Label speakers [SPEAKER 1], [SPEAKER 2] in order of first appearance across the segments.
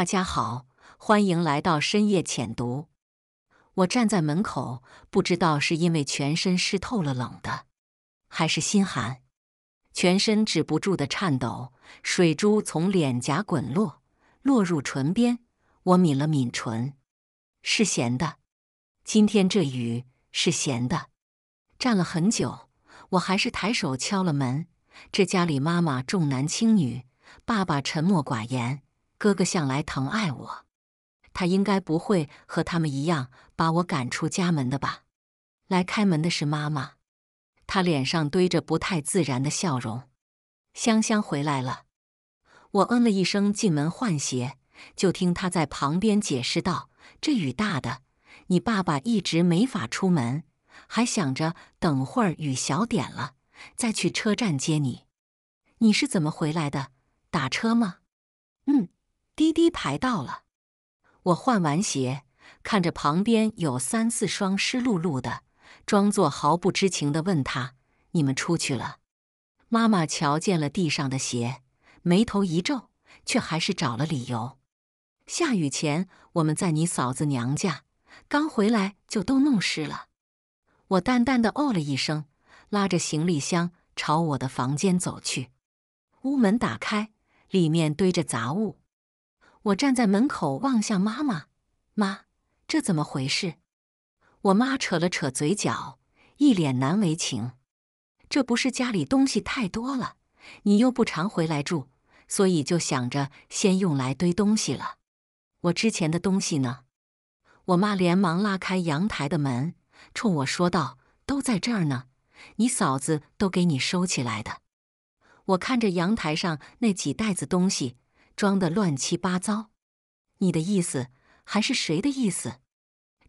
[SPEAKER 1] 大家好，欢迎来到深夜浅读。我站在门口，不知道是因为全身湿透了冷的，还是心寒，全身止不住的颤抖，水珠从脸颊滚落，落入唇边。我抿了抿唇，是咸的。今天这雨是咸的。站了很久，我还是抬手敲了门。这家里妈妈重男轻女，爸爸沉默寡言。哥哥向来疼爱我，他应该不会和他们一样把我赶出家门的吧？来开门的是妈妈，她脸上堆着不太自然的笑容。香香回来了，我嗯了一声，进门换鞋，就听她在旁边解释道：“这雨大的，你爸爸一直没法出门，还想着等会儿雨小点了再去车站接你。你是怎么回来的？打车吗？”嗯。滴滴排到了，我换完鞋，看着旁边有三四双湿漉漉的，装作毫不知情的问他：“你们出去了？”妈妈瞧见了地上的鞋，眉头一皱，却还是找了理由：“下雨前我们在你嫂子娘家，刚回来就都弄湿了。”我淡淡的哦了一声，拉着行李箱朝我的房间走去。屋门打开，里面堆着杂物。我站在门口望向妈妈，妈，这怎么回事？我妈扯了扯嘴角，一脸难为情。这不是家里东西太多了，你又不常回来住，所以就想着先用来堆东西了。我之前的东西呢？我妈连忙拉开阳台的门，冲我说道：“都在这儿呢，你嫂子都给你收起来的。”我看着阳台上那几袋子东西。装的乱七八糟，你的意思还是谁的意思？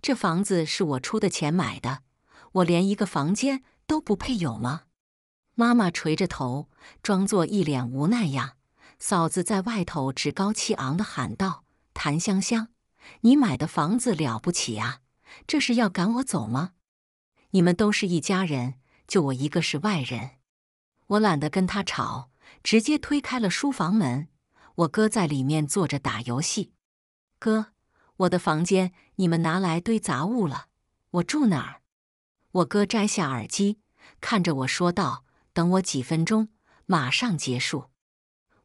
[SPEAKER 1] 这房子是我出的钱买的，我连一个房间都不配有吗？妈妈垂着头，装作一脸无奈呀。嫂子在外头趾高气昂的喊道：“谭香香，你买的房子了不起啊，这是要赶我走吗？你们都是一家人，就我一个是外人。我懒得跟他吵，直接推开了书房门。”我哥在里面坐着打游戏，哥，我的房间你们拿来堆杂物了，我住哪儿？我哥摘下耳机，看着我说道：“等我几分钟，马上结束。”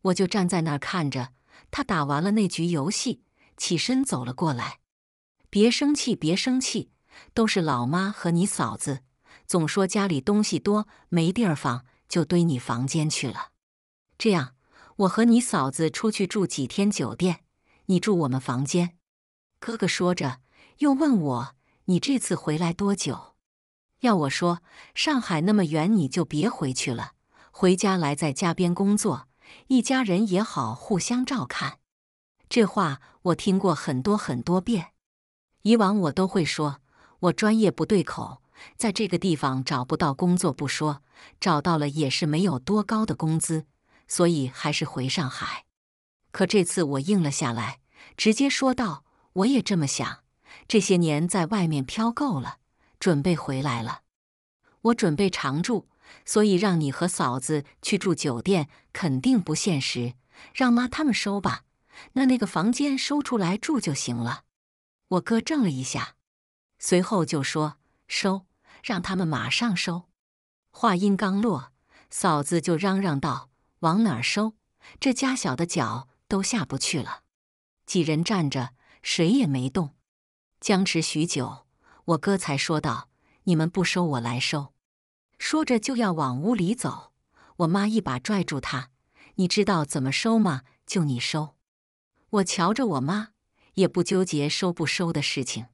[SPEAKER 1] 我就站在那儿看着他打完了那局游戏，起身走了过来。“别生气，别生气，都是老妈和你嫂子总说家里东西多没地儿放，就堆你房间去了，这样。”我和你嫂子出去住几天酒店，你住我们房间。哥哥说着，又问我：“你这次回来多久？”要我说，上海那么远，你就别回去了，回家来在家边工作，一家人也好互相照看。这话我听过很多很多遍，以往我都会说，我专业不对口，在这个地方找不到工作不说，找到了也是没有多高的工资。所以还是回上海，可这次我应了下来，直接说道：“我也这么想，这些年在外面漂够了，准备回来了。我准备常住，所以让你和嫂子去住酒店肯定不现实，让妈他们收吧。那那个房间收出来住就行了。”我哥怔了一下，随后就说：“收，让他们马上收。”话音刚落，嫂子就嚷嚷道。往哪收？这家小的脚都下不去了。几人站着，谁也没动，僵持许久。我哥才说道：“你们不收，我来收。”说着就要往屋里走。我妈一把拽住他：“你知道怎么收吗？就你收。”我瞧着我妈，也不纠结收不收的事情，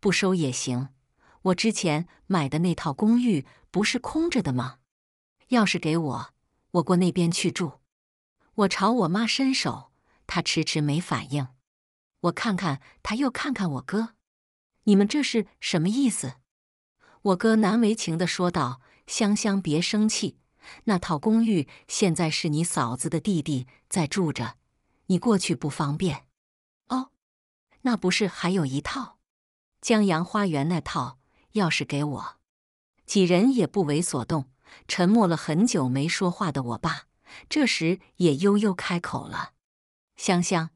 [SPEAKER 1] 不收也行。我之前买的那套公寓不是空着的吗？要是给我。我过那边去住，我朝我妈伸手，她迟迟没反应。我看看她，又看看我哥，你们这是什么意思？我哥难为情的说道：“香香，别生气，那套公寓现在是你嫂子的弟弟在住着，你过去不方便。”哦，那不是还有一套？江阳花园那套，钥匙给我。几人也不为所动。沉默了很久没说话的我爸，这时也悠悠开口了：“香香，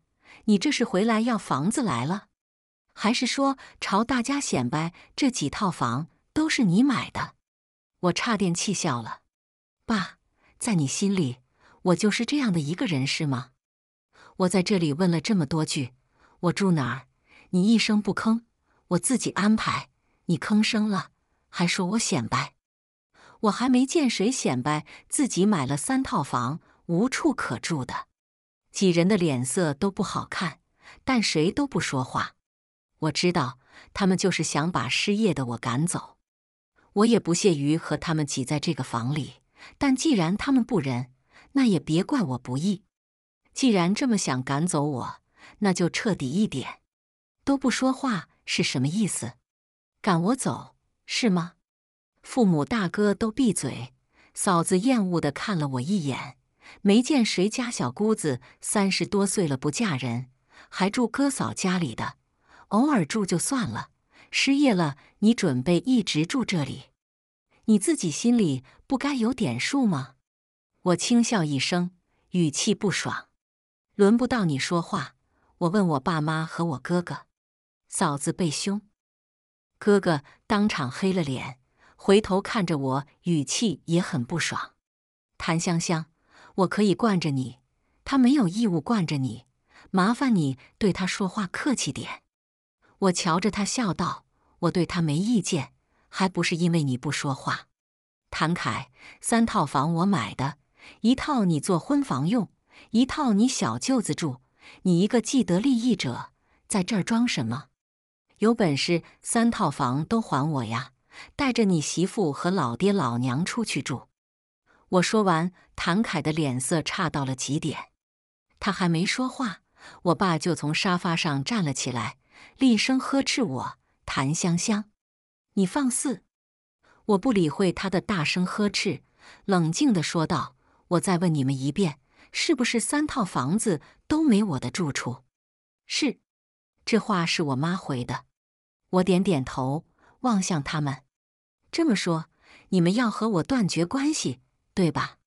[SPEAKER 1] 你这是回来要房子来了，还是说朝大家显摆这几套房都是你买的？”我差点气笑了。爸，在你心里，我就是这样的一个人是吗？我在这里问了这么多句，我住哪儿，你一声不吭，我自己安排；你吭声了，还说我显摆。我还没见谁显摆自己买了三套房无处可住的，几人的脸色都不好看，但谁都不说话。我知道他们就是想把失业的我赶走，我也不屑于和他们挤在这个房里。但既然他们不仁，那也别怪我不义。既然这么想赶走我，那就彻底一点，都不说话是什么意思？赶我走是吗？父母、大哥都闭嘴。嫂子厌恶地看了我一眼，没见谁家小姑子三十多岁了不嫁人，还住哥嫂家里的，偶尔住就算了。失业了，你准备一直住这里？你自己心里不该有点数吗？我轻笑一声，语气不爽。轮不到你说话。我问我爸妈和我哥哥，嫂子被凶，哥哥当场黑了脸。回头看着我，语气也很不爽。谭香香，我可以惯着你，他没有义务惯着你。麻烦你对他说话客气点。我瞧着他笑道：“我对他没意见，还不是因为你不说话。”谭凯，三套房我买的，一套你做婚房用，一套你小舅子住，你一个既得利益者，在这儿装什么？有本事三套房都还我呀！带着你媳妇和老爹老娘出去住。我说完，谭凯的脸色差到了极点。他还没说话，我爸就从沙发上站了起来，厉声呵斥我：“谭香香，你放肆！”我不理会他的大声呵斥，冷静地说道：“我再问你们一遍，是不是三套房子都没我的住处？”“是。”这话是我妈回的。我点点头，望向他们。这么说，你们要和我断绝关系，对吧？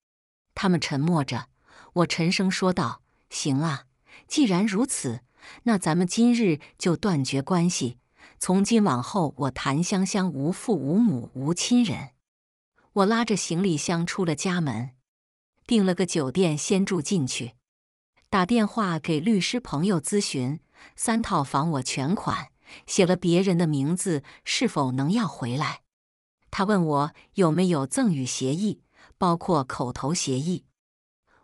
[SPEAKER 1] 他们沉默着，我沉声说道：“行啊，既然如此，那咱们今日就断绝关系。从今往后，我谭香香无父无母无亲人。”我拉着行李箱出了家门，订了个酒店先住进去，打电话给律师朋友咨询，三套房我全款，写了别人的名字，是否能要回来？他问我有没有赠与协议，包括口头协议。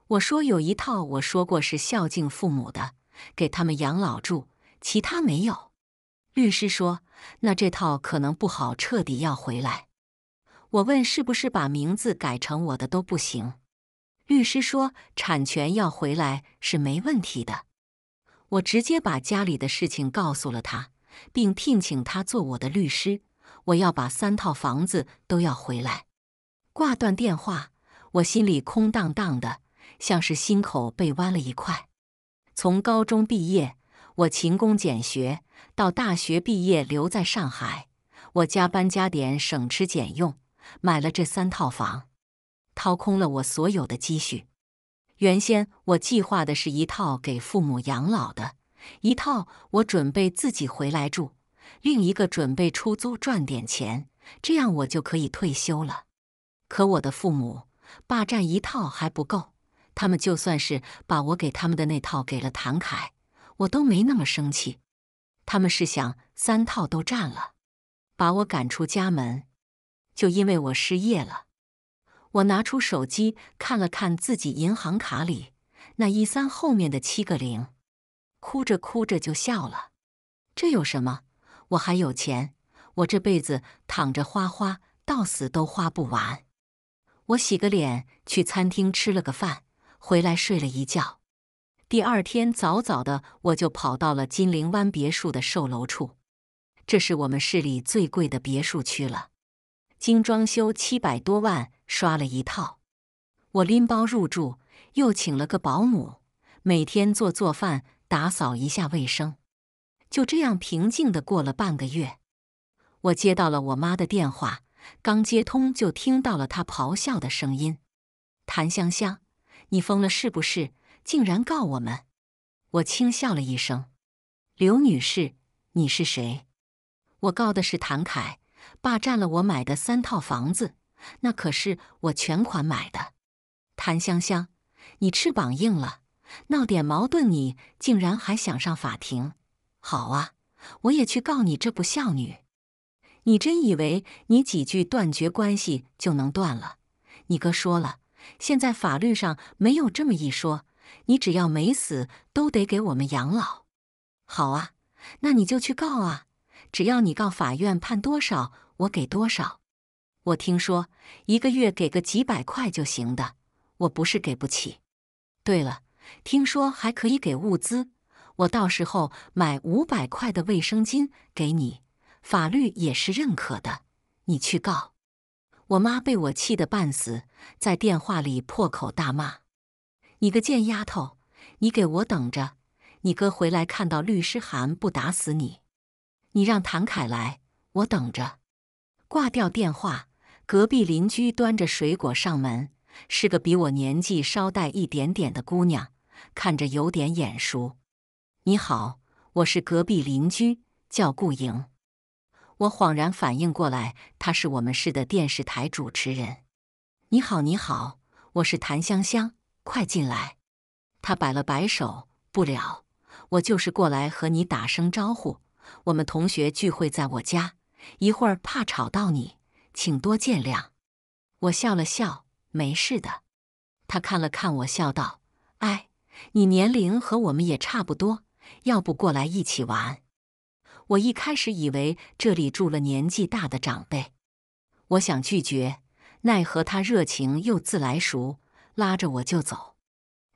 [SPEAKER 1] 我说有一套，我说过是孝敬父母的，给他们养老住，其他没有。律师说，那这套可能不好彻底要回来。我问是不是把名字改成我的都不行。律师说，产权要回来是没问题的。我直接把家里的事情告诉了他，并聘请他做我的律师。我要把三套房子都要回来。挂断电话，我心里空荡荡的，像是心口被剜了一块。从高中毕业，我勤工俭学，到大学毕业留在上海，我加班加点，省吃俭用，买了这三套房，掏空了我所有的积蓄。原先我计划的是一套给父母养老的，一套我准备自己回来住。另一个准备出租赚点钱，这样我就可以退休了。可我的父母霸占一套还不够，他们就算是把我给他们的那套给了谭凯，我都没那么生气。他们是想三套都占了，把我赶出家门，就因为我失业了。我拿出手机看了看自己银行卡里那一三后面的七个零，哭着哭着就笑了。这有什么？我还有钱，我这辈子躺着花花，到死都花不完。我洗个脸，去餐厅吃了个饭，回来睡了一觉。第二天早早的，我就跑到了金陵湾别墅的售楼处。这是我们市里最贵的别墅区了，精装修七百多万，刷了一套。我拎包入住，又请了个保姆，每天做做饭，打扫一下卫生。就这样平静的过了半个月，我接到了我妈的电话，刚接通就听到了她咆哮的声音：“谭香香，你疯了是不是？竟然告我们！”我轻笑了一声：“刘女士，你是谁？我告的是谭凯，霸占了我买的三套房子，那可是我全款买的。”谭香香，你翅膀硬了，闹点矛盾你竟然还想上法庭？好啊，我也去告你这不孝女！你真以为你几句断绝关系就能断了？你哥说了，现在法律上没有这么一说，你只要没死，都得给我们养老。好啊，那你就去告啊！只要你告，法院判多少，我给多少。我听说一个月给个几百块就行的，我不是给不起。对了，听说还可以给物资。我到时候买五百块的卫生巾给你，法律也是认可的，你去告。我妈被我气得半死，在电话里破口大骂：“你个贱丫头，你给我等着！你哥回来看到律师函不打死你！你让谭凯来，我等着。”挂掉电话，隔壁邻居端着水果上门，是个比我年纪稍大一点点的姑娘，看着有点眼熟。你好，我是隔壁邻居，叫顾莹。我恍然反应过来，她是我们市的电视台主持人。你好，你好，我是谭香香，快进来。他摆了摆手，不了，我就是过来和你打声招呼。我们同学聚会在我家，一会儿怕吵到你，请多见谅。我笑了笑，没事的。他看了看我，笑道：“哎，你年龄和我们也差不多。”要不过来一起玩？我一开始以为这里住了年纪大的长辈，我想拒绝，奈何他热情又自来熟，拉着我就走。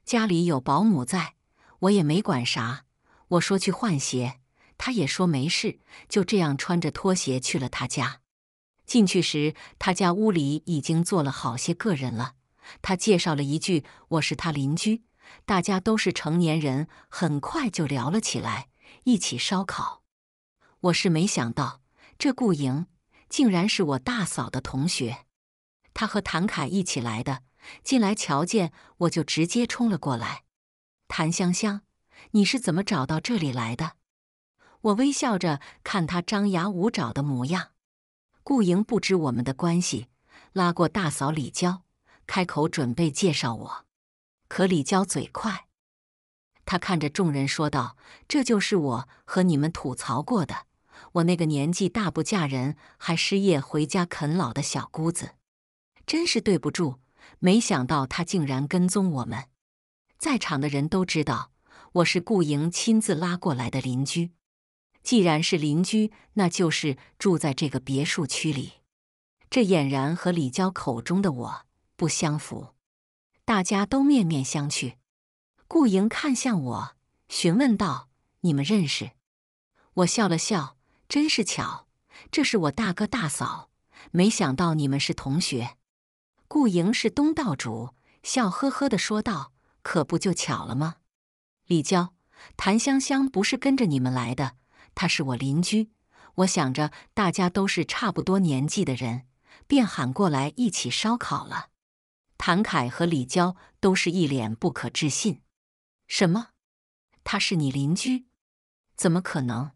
[SPEAKER 1] 家里有保姆在，我也没管啥。我说去换鞋，他也说没事，就这样穿着拖鞋去了他家。进去时，他家屋里已经坐了好些个人了。他介绍了一句：“我是他邻居。”大家都是成年人，很快就聊了起来，一起烧烤。我是没想到，这顾莹竟然是我大嫂的同学，她和谭凯一起来的，进来瞧见我就直接冲了过来。谭香香，你是怎么找到这里来的？我微笑着看她张牙舞爪的模样。顾莹不知我们的关系，拉过大嫂李娇，开口准备介绍我。可李娇嘴快，她看着众人说道：“这就是我和你们吐槽过的，我那个年纪大不嫁人还失业回家啃老的小姑子，真是对不住。没想到她竟然跟踪我们。在场的人都知道，我是顾莹亲自拉过来的邻居。既然是邻居，那就是住在这个别墅区里，这俨然和李娇口中的我不相符。”大家都面面相觑，顾莹看向我，询问道：“你们认识？”我笑了笑：“真是巧，这是我大哥大嫂。”没想到你们是同学。顾莹是东道主，笑呵呵的说道：“可不就巧了吗？”李娇、谭香香不是跟着你们来的，她是我邻居。我想着大家都是差不多年纪的人，便喊过来一起烧烤了。谭凯和李娇都是一脸不可置信：“什么？他是你邻居？怎么可能？”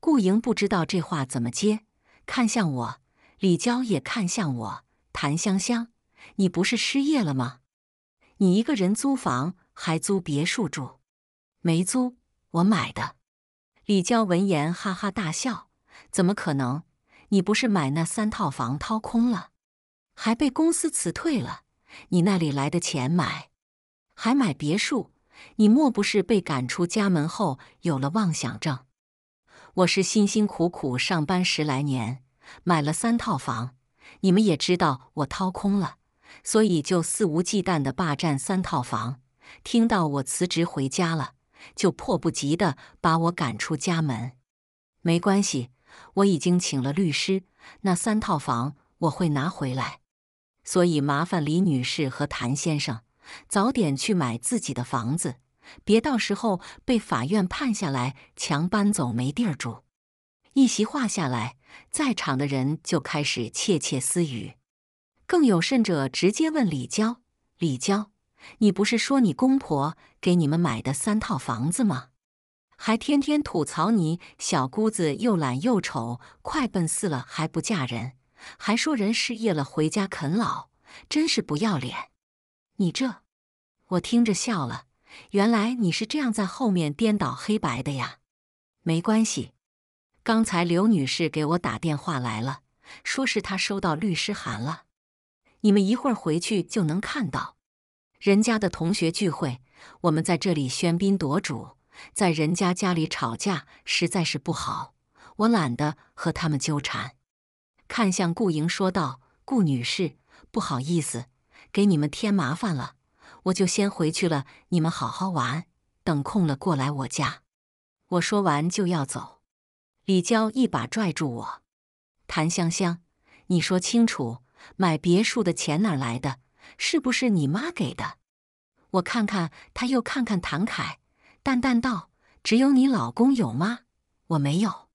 [SPEAKER 1] 顾莹不知道这话怎么接，看向我，李娇也看向我。谭香香，你不是失业了吗？你一个人租房还租别墅住？没租，我买的。李娇闻言哈哈大笑：“怎么可能？你不是买那三套房掏空了，还被公司辞退了？”你那里来的钱买，还买别墅？你莫不是被赶出家门后有了妄想症？我是辛辛苦苦上班十来年，买了三套房，你们也知道我掏空了，所以就肆无忌惮的霸占三套房。听到我辞职回家了，就迫不及待把我赶出家门。没关系，我已经请了律师，那三套房我会拿回来。所以麻烦李女士和谭先生早点去买自己的房子，别到时候被法院判下来强搬走没地儿住。一席话下来，在场的人就开始窃窃私语，更有甚者直接问李娇：“李娇，你不是说你公婆给你们买的三套房子吗？还天天吐槽你小姑子又懒又丑，快奔四了还不嫁人？”还说人失业了回家啃老，真是不要脸！你这，我听着笑了。原来你是这样在后面颠倒黑白的呀？没关系，刚才刘女士给我打电话来了，说是她收到律师函了。你们一会儿回去就能看到。人家的同学聚会，我们在这里喧宾夺主，在人家家里吵架实在是不好。我懒得和他们纠缠。看向顾莹，说道：“顾女士，不好意思，给你们添麻烦了，我就先回去了。你们好好玩，等空了过来我家。”我说完就要走，李娇一把拽住我：“谭香香，你说清楚，买别墅的钱哪来的？是不是你妈给的？”我看看她，又看看谭凯，淡淡道：“只有你老公有吗？我没有。”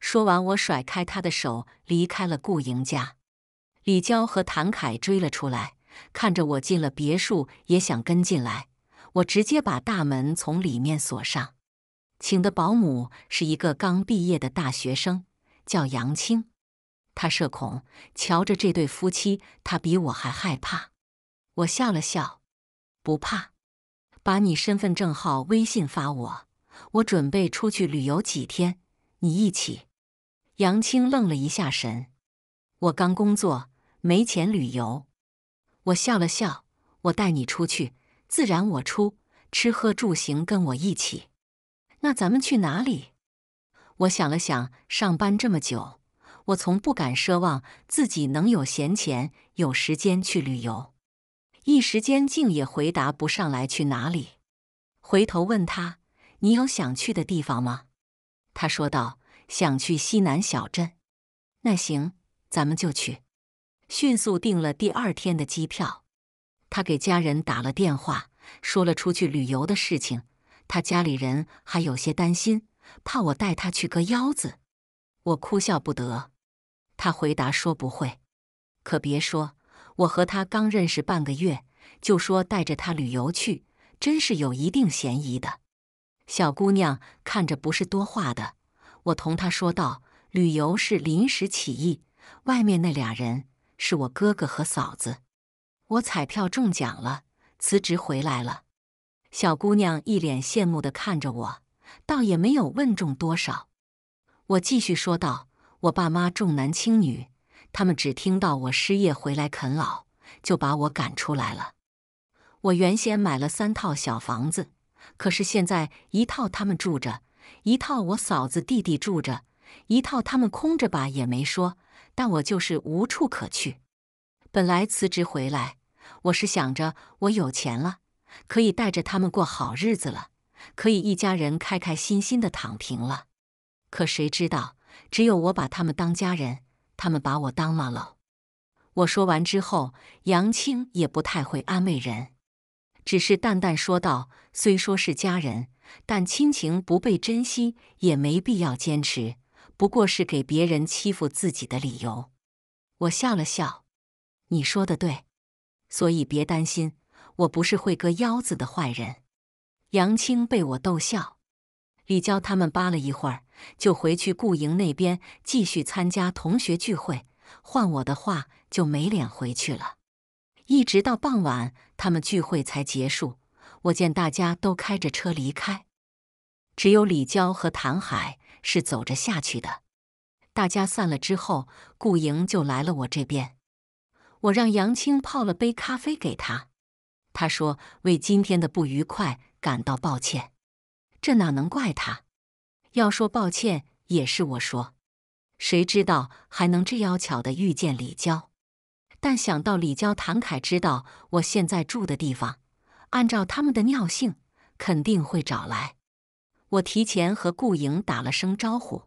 [SPEAKER 1] 说完，我甩开他的手，离开了顾莹家。李娇和谭凯追了出来，看着我进了别墅，也想跟进来。我直接把大门从里面锁上。请的保姆是一个刚毕业的大学生，叫杨青。她社恐，瞧着这对夫妻，她比我还害怕。我笑了笑，不怕。把你身份证号、微信发我，我准备出去旅游几天，你一起。杨青愣了一下神，我刚工作，没钱旅游。我笑了笑，我带你出去，自然我出吃喝住行，跟我一起。那咱们去哪里？我想了想，上班这么久，我从不敢奢望自己能有闲钱、有时间去旅游，一时间竟也回答不上来去哪里。回头问他：“你有想去的地方吗？”他说道。想去西南小镇，那行，咱们就去。迅速订了第二天的机票。他给家人打了电话，说了出去旅游的事情。他家里人还有些担心，怕我带他去割腰子。我哭笑不得。他回答说不会。可别说，我和他刚认识半个月，就说带着他旅游去，真是有一定嫌疑的。小姑娘看着不是多话的。我同他说道：“旅游是临时起意，外面那俩人是我哥哥和嫂子。我彩票中奖了，辞职回来了。”小姑娘一脸羡慕的看着我，倒也没有问中多少。我继续说道：“我爸妈重男轻女，他们只听到我失业回来啃老，就把我赶出来了。我原先买了三套小房子，可是现在一套他们住着。”一套我嫂子弟弟住着，一套他们空着吧也没说，但我就是无处可去。本来辞职回来，我是想着我有钱了，可以带着他们过好日子了，可以一家人开开心心的躺平了。可谁知道，只有我把他们当家人，他们把我当妈喽。我说完之后，杨青也不太会安慰人，只是淡淡说道：“虽说是家人。”但亲情不被珍惜也没必要坚持，不过是给别人欺负自己的理由。我笑了笑，你说的对，所以别担心，我不是会割腰子的坏人。杨青被我逗笑，李娇他们扒了一会儿就回去顾营那边继续参加同学聚会，换我的话就没脸回去了。一直到傍晚，他们聚会才结束。我见大家都开着车离开，只有李娇和谭海是走着下去的。大家散了之后，顾莹就来了我这边。我让杨青泡了杯咖啡给他。他说为今天的不愉快感到抱歉。这哪能怪他？要说抱歉也是我说。谁知道还能这妖巧的遇见李娇？但想到李娇、谭凯知道我现在住的地方。按照他们的尿性，肯定会找来。我提前和顾莹打了声招呼，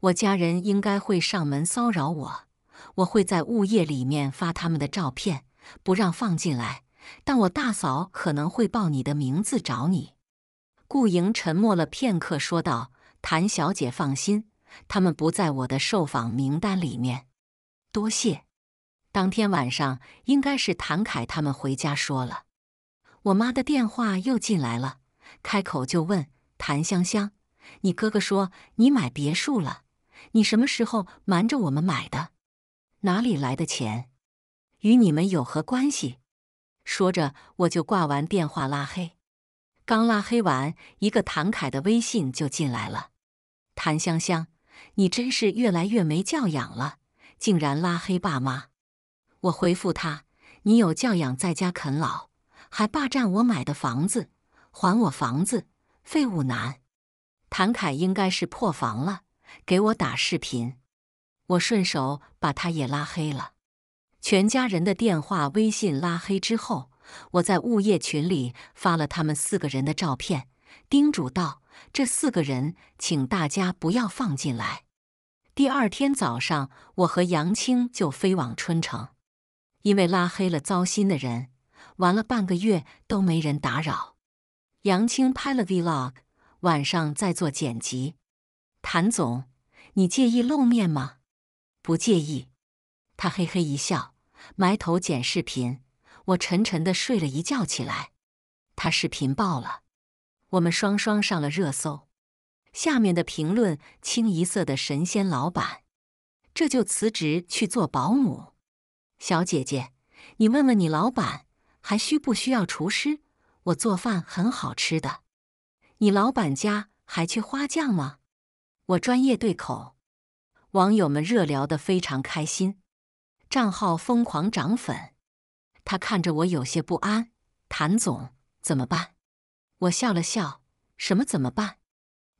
[SPEAKER 1] 我家人应该会上门骚扰我，我会在物业里面发他们的照片，不让放进来。但我大嫂可能会报你的名字找你。顾莹沉默了片刻，说道：“谭小姐，放心，他们不在我的受访名单里面。多谢。当天晚上应该是谭凯他们回家说了。”我妈的电话又进来了，开口就问：“谭香香，你哥哥说你买别墅了，你什么时候瞒着我们买的？哪里来的钱？与你们有何关系？”说着，我就挂完电话拉黑。刚拉黑完，一个谭凯的微信就进来了：“谭香香，你真是越来越没教养了，竟然拉黑爸妈！”我回复他：“你有教养，在家啃老。”还霸占我买的房子，还我房子！废物男，谭凯应该是破防了，给我打视频。我顺手把他也拉黑了。全家人的电话、微信拉黑之后，我在物业群里发了他们四个人的照片，叮嘱道：“这四个人，请大家不要放进来。”第二天早上，我和杨青就飞往春城，因为拉黑了糟心的人。玩了半个月都没人打扰，杨青拍了 Vlog，晚上在做剪辑。谭总，你介意露面吗？不介意。他嘿嘿一笑，埋头剪视频。我沉沉的睡了一觉起来，他视频爆了，我们双双上了热搜。下面的评论清一色的神仙老板，这就辞职去做保姆。小姐姐，你问问你老板。还需不需要厨师？我做饭很好吃的。你老板家还缺花匠吗？我专业对口。网友们热聊的非常开心，账号疯狂涨粉。他看着我有些不安：“谭总，怎么办？”我笑了笑：“什么怎么办？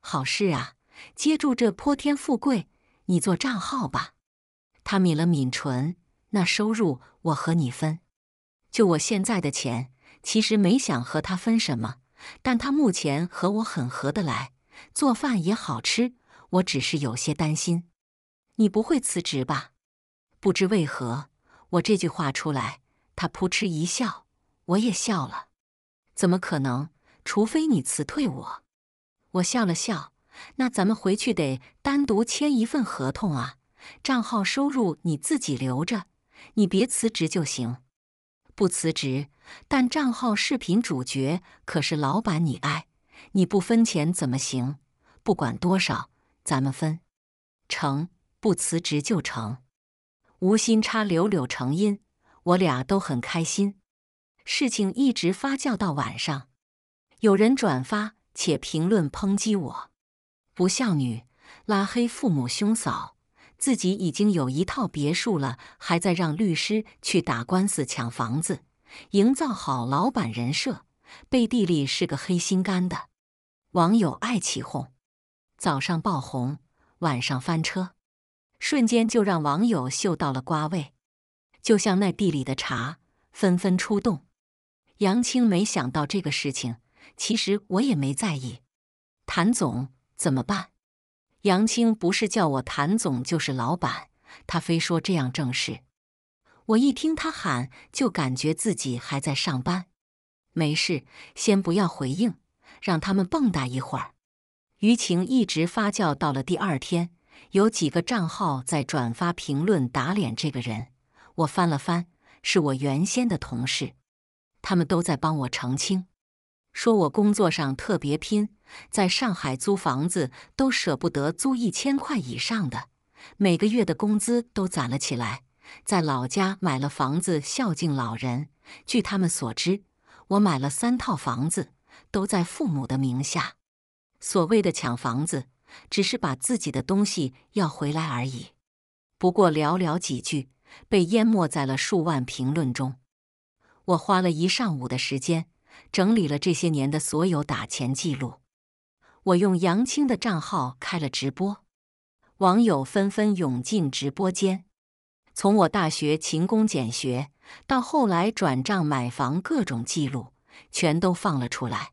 [SPEAKER 1] 好事啊，接住这泼天富贵，你做账号吧。”他抿了抿唇：“那收入我和你分。”就我现在的钱，其实没想和他分什么，但他目前和我很合得来，做饭也好吃。我只是有些担心，你不会辞职吧？不知为何，我这句话出来，他扑哧一笑，我也笑了。怎么可能？除非你辞退我。我笑了笑，那咱们回去得单独签一份合同啊。账号收入你自己留着，你别辞职就行。不辞职，但账号视频主角可是老板你爱，你不分钱怎么行？不管多少，咱们分。成不辞职就成。无心插柳柳成荫，我俩都很开心。事情一直发酵到晚上，有人转发且评论抨击我，不孝女，拉黑父母兄嫂。自己已经有一套别墅了，还在让律师去打官司抢房子，营造好老板人设，背地里是个黑心肝的。网友爱起哄，早上爆红，晚上翻车，瞬间就让网友嗅到了瓜味。就像那地里的茶，纷纷出动。杨青没想到这个事情，其实我也没在意。谭总怎么办？杨青不是叫我谭总，就是老板，他非说这样正式。我一听他喊，就感觉自己还在上班。没事，先不要回应，让他们蹦跶一会儿。舆情一直发酵到了第二天，有几个账号在转发评论打脸这个人。我翻了翻，是我原先的同事，他们都在帮我澄清。说我工作上特别拼，在上海租房子都舍不得租一千块以上的，每个月的工资都攒了起来，在老家买了房子孝敬老人。据他们所知，我买了三套房子，都在父母的名下。所谓的抢房子，只是把自己的东西要回来而已。不过寥寥几句，被淹没在了数万评论中。我花了一上午的时间。整理了这些年的所有打钱记录，我用杨青的账号开了直播，网友纷纷涌进直播间。从我大学勤工俭学到后来转账买房，各种记录全都放了出来。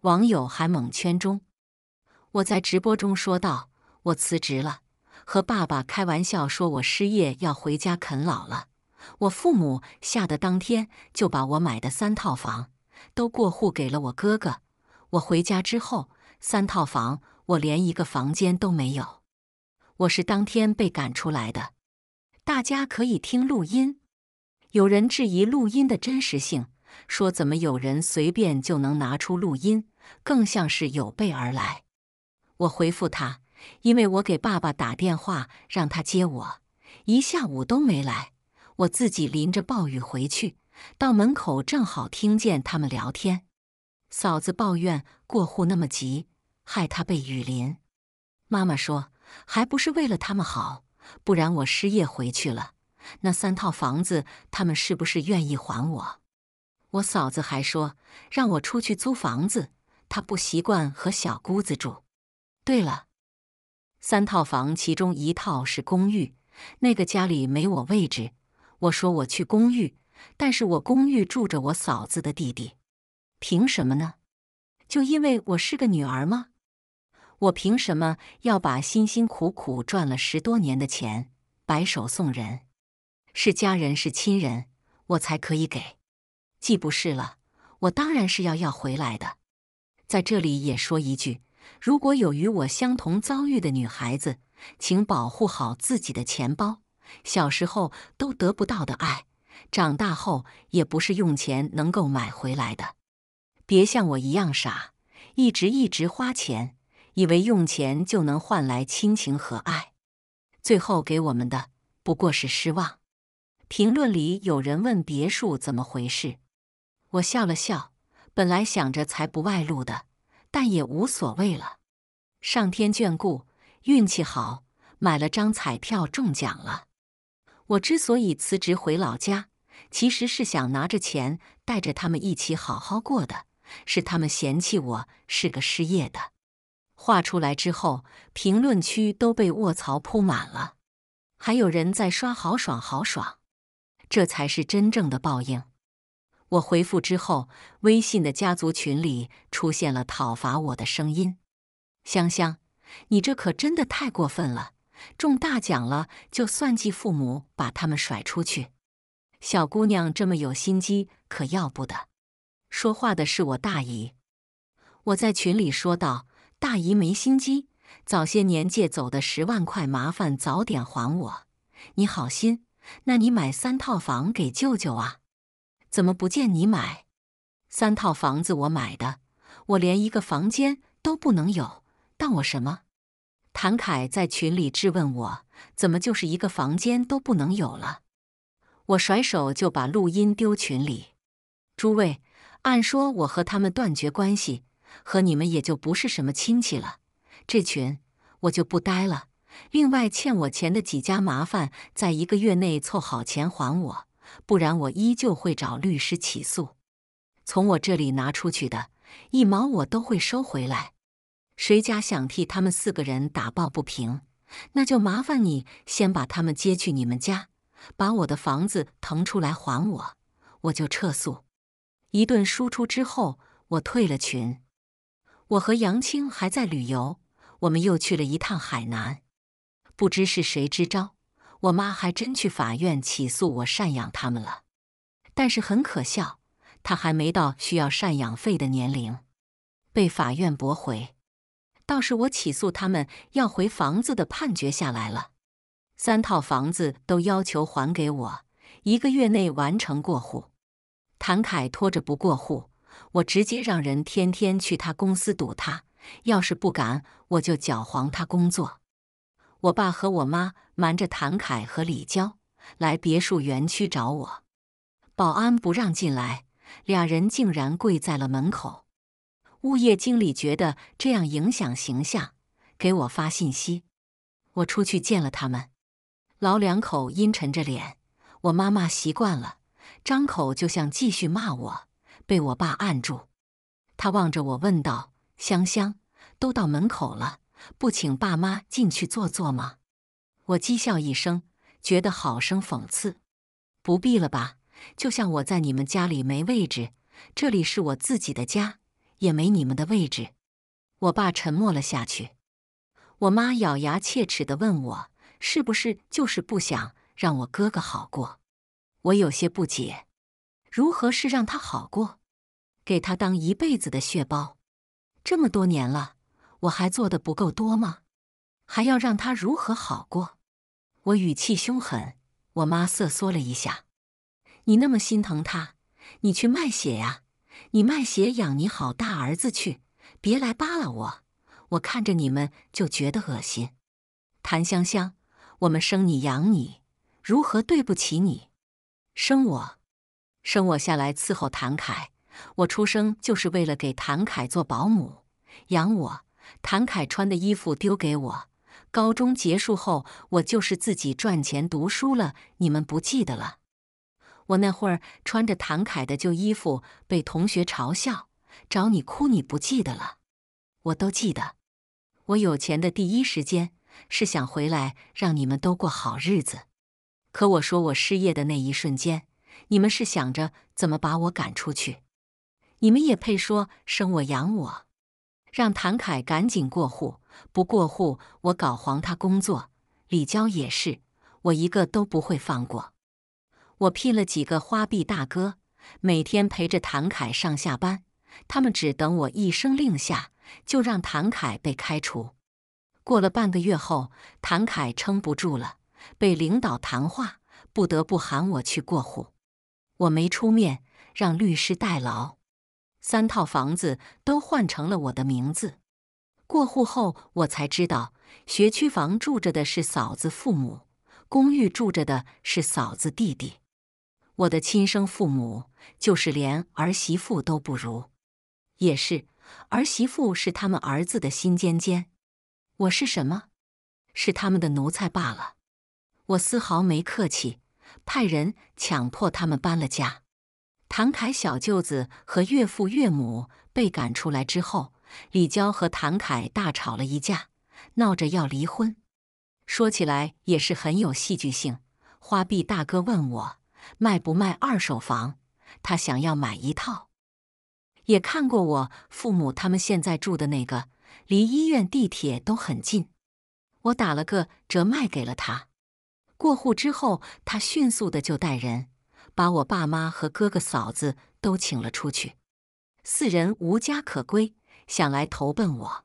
[SPEAKER 1] 网友还蒙圈中。我在直播中说道：“我辞职了，和爸爸开玩笑说我失业要回家啃老了。”我父母吓得当天就把我买的三套房。都过户给了我哥哥。我回家之后，三套房，我连一个房间都没有。我是当天被赶出来的。大家可以听录音。有人质疑录音的真实性，说怎么有人随便就能拿出录音，更像是有备而来。我回复他，因为我给爸爸打电话让他接我，一下午都没来，我自己淋着暴雨回去。到门口正好听见他们聊天，嫂子抱怨过户那么急，害她被雨淋。妈妈说，还不是为了他们好，不然我失业回去了，那三套房子他们是不是愿意还我？我嫂子还说让我出去租房子，她不习惯和小姑子住。对了，三套房其中一套是公寓，那个家里没我位置，我说我去公寓。但是我公寓住着我嫂子的弟弟，凭什么呢？就因为我是个女儿吗？我凭什么要把辛辛苦苦赚了十多年的钱白手送人？是家人是亲人，我才可以给。既不是了，我当然是要要回来的。在这里也说一句：如果有与我相同遭遇的女孩子，请保护好自己的钱包。小时候都得不到的爱。长大后也不是用钱能够买回来的，别像我一样傻，一直一直花钱，以为用钱就能换来亲情和爱，最后给我们的不过是失望。评论里有人问别墅怎么回事，我笑了笑，本来想着财不外露的，但也无所谓了。上天眷顾，运气好，买了张彩票中奖了。我之所以辞职回老家，其实是想拿着钱带着他们一起好好过的。是他们嫌弃我是个失业的。画出来之后，评论区都被“卧槽”铺满了，还有人在刷“好爽，好爽”。这才是真正的报应。我回复之后，微信的家族群里出现了讨伐我的声音：“香香，你这可真的太过分了。”中大奖了，就算计父母，把他们甩出去。小姑娘这么有心机，可要不得。说话的是我大姨。我在群里说道：“大姨没心机，早些年借走的十万块，麻烦早点还我。你好心，那你买三套房给舅舅啊？怎么不见你买？三套房子我买的，我连一个房间都不能有，当我什么？”谭凯在群里质问我：“怎么就是一个房间都不能有了？”我甩手就把录音丢群里。诸位，按说我和他们断绝关系，和你们也就不是什么亲戚了。这群我就不待了。另外，欠我钱的几家麻烦在一个月内凑好钱还我，不然我依旧会找律师起诉。从我这里拿出去的一毛我都会收回来。谁家想替他们四个人打抱不平，那就麻烦你先把他们接去你们家，把我的房子腾出来还我，我就撤诉。一顿输出之后，我退了群。我和杨青还在旅游，我们又去了一趟海南。不知是谁支招，我妈还真去法院起诉我赡养他们了。但是很可笑，她还没到需要赡养费的年龄，被法院驳回。倒是我起诉他们要回房子的判决下来了，三套房子都要求还给我，一个月内完成过户。谭凯拖着不过户，我直接让人天天去他公司堵他，要是不敢，我就搅黄他工作。我爸和我妈瞒着谭凯和李娇来别墅园区找我，保安不让进来，俩人竟然跪在了门口。物业经理觉得这样影响形象，给我发信息。我出去见了他们，老两口阴沉着脸。我妈妈习惯了，张口就想继续骂我，被我爸按住。他望着我问道：“香香，都到门口了，不请爸妈进去坐坐吗？”我讥笑一声，觉得好生讽刺。不必了吧？就像我在你们家里没位置，这里是我自己的家。也没你们的位置。我爸沉默了下去。我妈咬牙切齿的问我：“是不是就是不想让我哥哥好过？”我有些不解，如何是让他好过？给他当一辈子的血包？这么多年了，我还做的不够多吗？还要让他如何好过？我语气凶狠，我妈瑟缩了一下：“你那么心疼他，你去卖血呀？”你卖血养你好大儿子去，别来扒拉我，我看着你们就觉得恶心。谭香香，我们生你养你，如何对不起你？生我，生我下来伺候谭凯，我出生就是为了给谭凯做保姆。养我，谭凯穿的衣服丢给我。高中结束后，我就是自己赚钱读书了。你们不记得了？我那会儿穿着谭凯的旧衣服被同学嘲笑，找你哭你不记得了，我都记得。我有钱的第一时间是想回来让你们都过好日子，可我说我失业的那一瞬间，你们是想着怎么把我赶出去，你们也配说生我养我？让谭凯赶紧过户，不过户我搞黄他工作。李娇也是，我一个都不会放过。我聘了几个花臂大哥，每天陪着谭凯上下班。他们只等我一声令下，就让谭凯被开除。过了半个月后，谭凯撑不住了，被领导谈话，不得不喊我去过户。我没出面，让律师代劳。三套房子都换成了我的名字。过户后，我才知道，学区房住着的是嫂子父母，公寓住着的是嫂子弟弟。我的亲生父母就是连儿媳妇都不如，也是儿媳妇是他们儿子的心尖尖，我是什么？是他们的奴才罢了。我丝毫没客气，派人强迫他们搬了家。谭凯小舅子和岳父岳母被赶出来之后，李娇和谭凯大吵了一架，闹着要离婚。说起来也是很有戏剧性。花臂大哥问我。卖不卖二手房？他想要买一套，也看过我父母他们现在住的那个，离医院、地铁都很近。我打了个折卖给了他，过户之后，他迅速的就带人把我爸妈和哥哥嫂子都请了出去，四人无家可归，想来投奔我，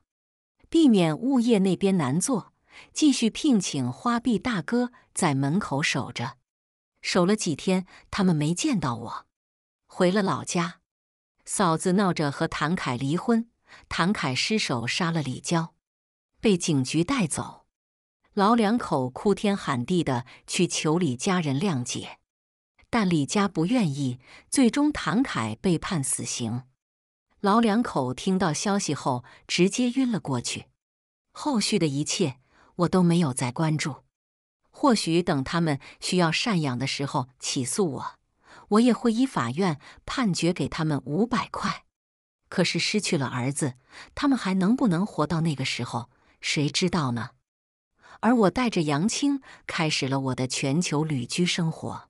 [SPEAKER 1] 避免物业那边难做，继续聘请花臂大哥在门口守着。守了几天，他们没见到我，回了老家。嫂子闹着和谭凯离婚，谭凯失手杀了李娇，被警局带走。老两口哭天喊地的去求李家人谅解，但李家不愿意。最终，谭凯被判死刑。老两口听到消息后，直接晕了过去。后续的一切，我都没有再关注。或许等他们需要赡养的时候起诉我，我也会依法院判决给他们五百块。可是失去了儿子，他们还能不能活到那个时候，谁知道呢？而我带着杨青开始了我的全球旅居生活。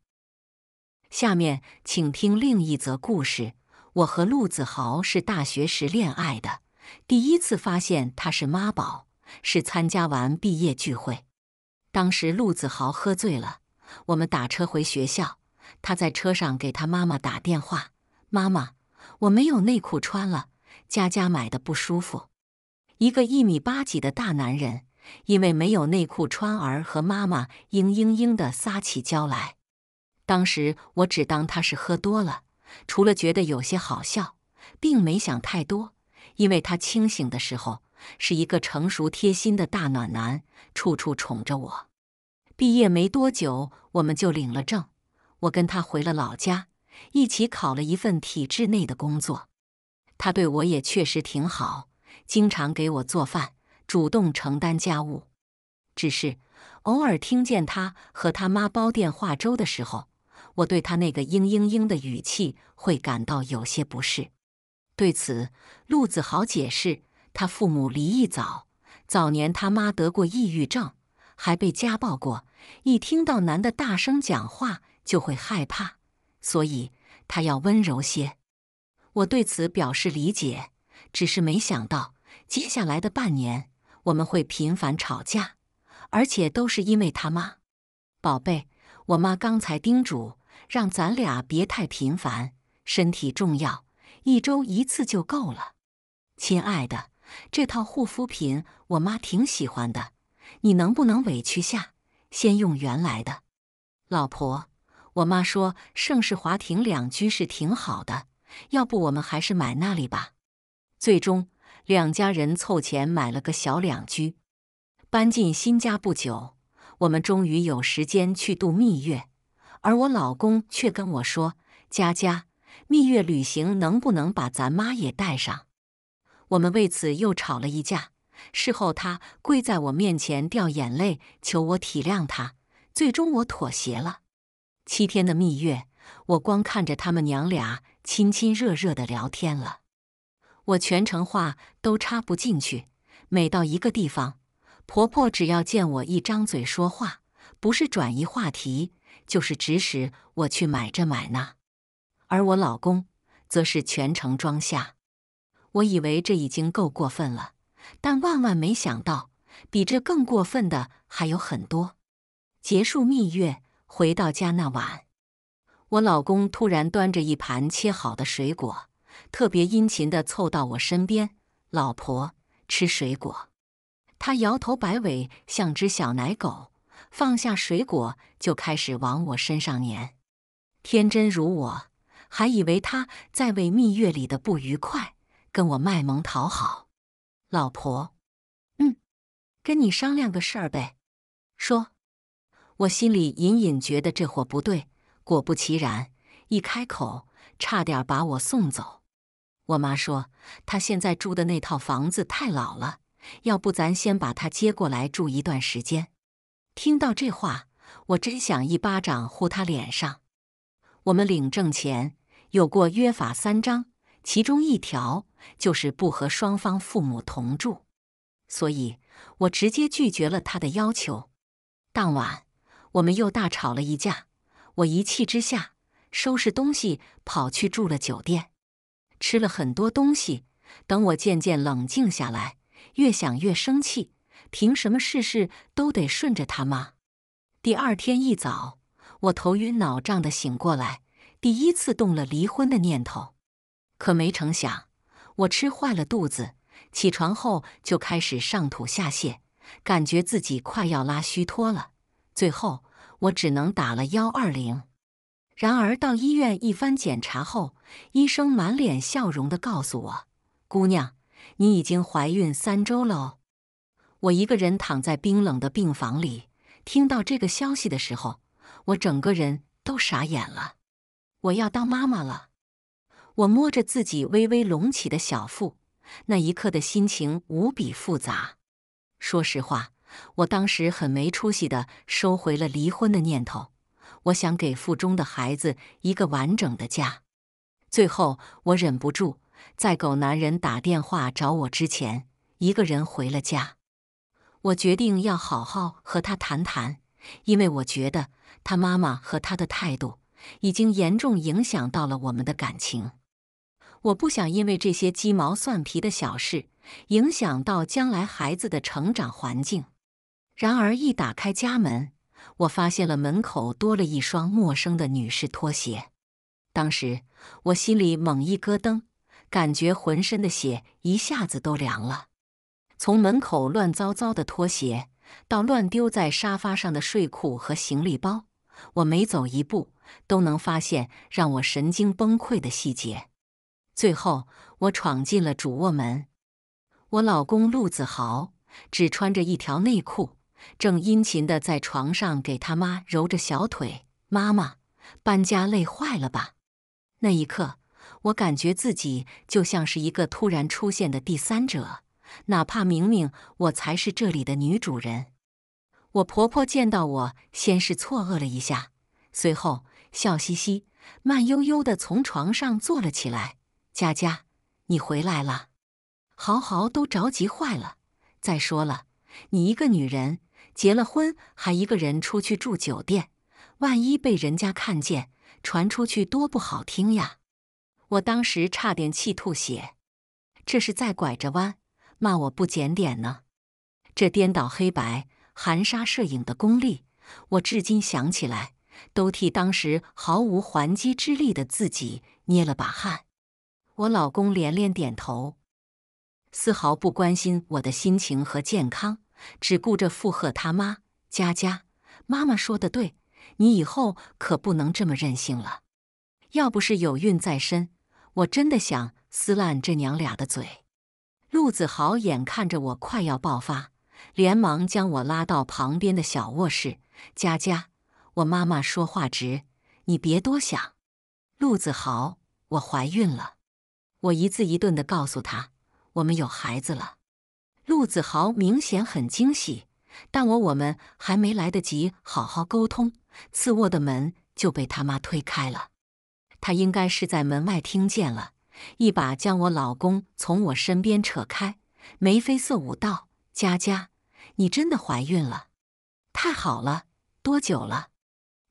[SPEAKER 1] 下面请听另一则故事：我和陆子豪是大学时恋爱的，第一次发现他是妈宝，是参加完毕业聚会。当时陆子豪喝醉了，我们打车回学校。他在车上给他妈妈打电话：“妈妈，我没有内裤穿了，佳佳买的不舒服。”一个一米八几的大男人，因为没有内裤穿而和妈妈嘤嘤嘤的撒起娇来。当时我只当他是喝多了，除了觉得有些好笑，并没想太多，因为他清醒的时候。是一个成熟贴心的大暖男，处处宠着我。毕业没多久，我们就领了证，我跟他回了老家，一起考了一份体制内的工作。他对我也确实挺好，经常给我做饭，主动承担家务。只是偶尔听见他和他妈煲电话粥的时候，我对他那个“嘤嘤嘤”的语气会感到有些不适。对此，陆子豪解释。他父母离异早，早年他妈得过抑郁症，还被家暴过。一听到男的大声讲话就会害怕，所以他要温柔些。我对此表示理解，只是没想到接下来的半年我们会频繁吵架，而且都是因为他妈。宝贝，我妈刚才叮嘱让咱俩别太频繁，身体重要，一周一次就够了，亲爱的。这套护肤品我妈挺喜欢的，你能不能委屈下，先用原来的？老婆，我妈说盛世华庭两居是挺好的，要不我们还是买那里吧。最终，两家人凑钱买了个小两居。搬进新家不久，我们终于有时间去度蜜月，而我老公却跟我说：“佳佳，蜜月旅行能不能把咱妈也带上？”我们为此又吵了一架。事后，他跪在我面前掉眼泪，求我体谅他。最终，我妥协了。七天的蜜月，我光看着他们娘俩亲亲热热的聊天了，我全程话都插不进去。每到一个地方，婆婆只要见我一张嘴说话，不是转移话题，就是指使我去买这买那，而我老公则是全程装下。我以为这已经够过分了，但万万没想到，比这更过分的还有很多。结束蜜月回到家那晚，我老公突然端着一盘切好的水果，特别殷勤地凑到我身边：“老婆，吃水果。”他摇头摆尾，像只小奶狗，放下水果就开始往我身上粘。天真如我，还以为他在为蜜月里的不愉快。跟我卖萌讨好，老婆，嗯，跟你商量个事儿呗。说，我心里隐隐觉得这货不对，果不其然，一开口差点把我送走。我妈说她现在住的那套房子太老了，要不咱先把她接过来住一段时间。听到这话，我真想一巴掌呼她脸上。我们领证前有过约法三章，其中一条。就是不和双方父母同住，所以我直接拒绝了他的要求。当晚我们又大吵了一架，我一气之下收拾东西跑去住了酒店，吃了很多东西。等我渐渐冷静下来，越想越生气，凭什么事事都得顺着他妈？第二天一早，我头晕脑胀的醒过来，第一次动了离婚的念头，可没成想。我吃坏了肚子，起床后就开始上吐下泻，感觉自己快要拉虚脱了。最后，我只能打了幺二零。然而，到医院一番检查后，医生满脸笑容的告诉我：“姑娘，你已经怀孕三周了。”我一个人躺在冰冷的病房里，听到这个消息的时候，我整个人都傻眼了。我要当妈妈了。我摸着自己微微隆起的小腹，那一刻的心情无比复杂。说实话，我当时很没出息的收回了离婚的念头。我想给腹中的孩子一个完整的家。最后，我忍不住在狗男人打电话找我之前，一个人回了家。我决定要好好和他谈谈，因为我觉得他妈妈和他的态度已经严重影响到了我们的感情。我不想因为这些鸡毛蒜皮的小事，影响到将来孩子的成长环境。然而，一打开家门，我发现了门口多了一双陌生的女士拖鞋。当时我心里猛一咯噔，感觉浑身的血一下子都凉了。从门口乱糟糟的拖鞋，到乱丢在沙发上的睡裤和行李包，我每走一步都能发现让我神经崩溃的细节。最后，我闯进了主卧门。我老公陆子豪只穿着一条内裤，正殷勤的在床上给他妈揉着小腿。妈妈，搬家累坏了吧？那一刻，我感觉自己就像是一个突然出现的第三者，哪怕明明我才是这里的女主人。我婆婆见到我，先是错愕了一下，随后笑嘻嘻、慢悠悠的从床上坐了起来。佳佳，你回来了，豪豪都着急坏了。再说了，你一个女人结了婚，还一个人出去住酒店，万一被人家看见，传出去多不好听呀！我当时差点气吐血，这是在拐着弯骂我不检点呢。这颠倒黑白、含沙射影的功力，我至今想起来都替当时毫无还击之力的自己捏了把汗。我老公连连点头，丝毫不关心我的心情和健康，只顾着附和他妈。佳佳，妈妈说的对，你以后可不能这么任性了。要不是有孕在身，我真的想撕烂这娘俩的嘴。陆子豪眼看着我快要爆发，连忙将我拉到旁边的小卧室。佳佳，我妈妈说话直，你别多想。陆子豪，我怀孕了。我一字一顿的告诉他：“我们有孩子了。”陆子豪明显很惊喜，但我我们还没来得及好好沟通，次卧的门就被他妈推开了。他应该是在门外听见了，一把将我老公从我身边扯开，眉飞色舞道：“佳佳，你真的怀孕了？太好了！多久了？